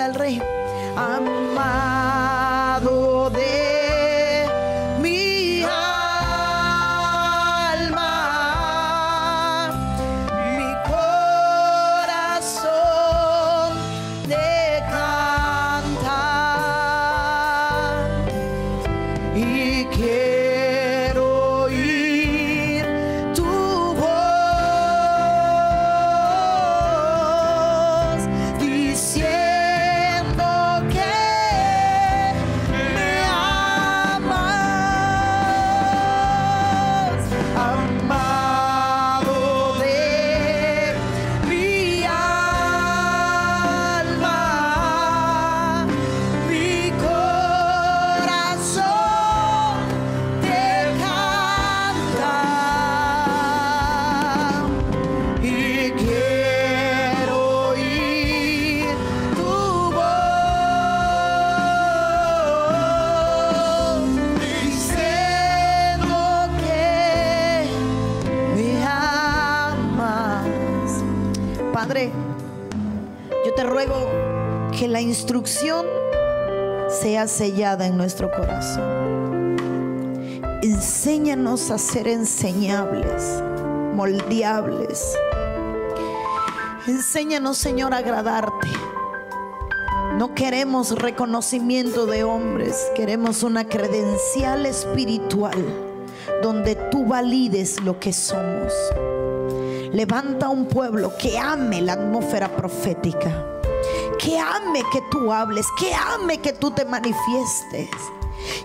A: al rey que la instrucción sea sellada en nuestro corazón. Enséñanos a ser enseñables, moldeables. Enséñanos, Señor, a agradarte. No queremos reconocimiento de hombres, queremos una credencial espiritual donde tú valides lo que somos. Levanta un pueblo que ame la atmósfera profética que ame que tú hables, que ame que tú te manifiestes.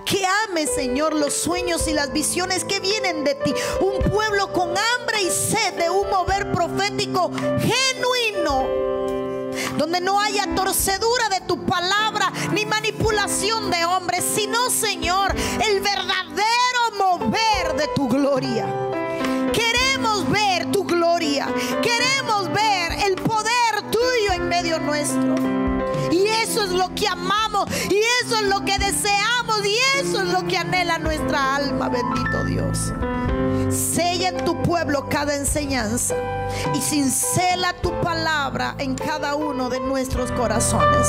A: Que ame, Señor, los sueños y las visiones que vienen de ti. Un pueblo con hambre y sed de un mover profético genuino. Donde no haya torcedura de tu palabra ni manipulación de hombres, sino, Señor, el verdadero mover de tu gloria. Queremos ver tu gloria. Queremos ver el poder tuyo en medio nuestro es lo que amamos y eso es lo que deseamos y eso es lo que anhela nuestra alma, bendito Dios. Sella en tu pueblo cada enseñanza y cincela tu palabra en cada uno de nuestros corazones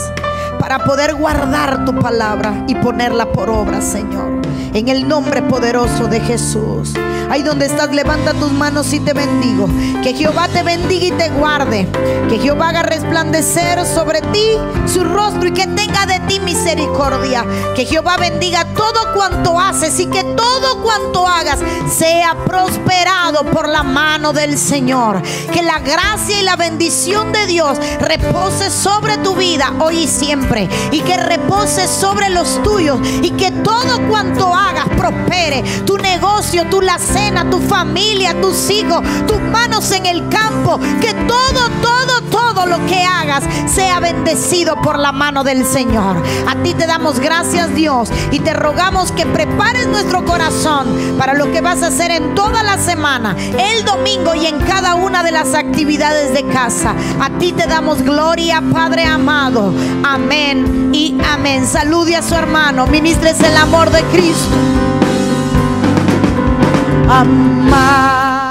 A: para poder guardar tu palabra y ponerla por obra, Señor. En el nombre poderoso de Jesús. Ahí donde estás, levanta tus manos y te bendigo. Que Jehová te bendiga y te guarde. Que Jehová haga resplandecer sobre ti su rostro y que tenga de ti misericordia. Que Jehová bendiga todo cuanto haces y que todo cuanto hagas sea prosperado por la mano del Señor. Que la gracia y la bendición de Dios repose sobre tu vida hoy y siempre. Y que repose sobre los tuyos. Y que todo cuanto hagas prospere. Tu negocio, tu la cena, tu familia, tus hijos, tus manos en el campo. Que todo, todo, todo lo que hagas sea bendecido por la mano del Señor. A ti te damos gracias Dios y te rogamos que prepares nuestro corazón para lo que vas a hacer en toda la semana, el domingo y en cada una de las actividades de casa. A ti te damos gloria, Padre amado. Amén y amén. Salude a su hermano, ministres el amor de Cristo. ama.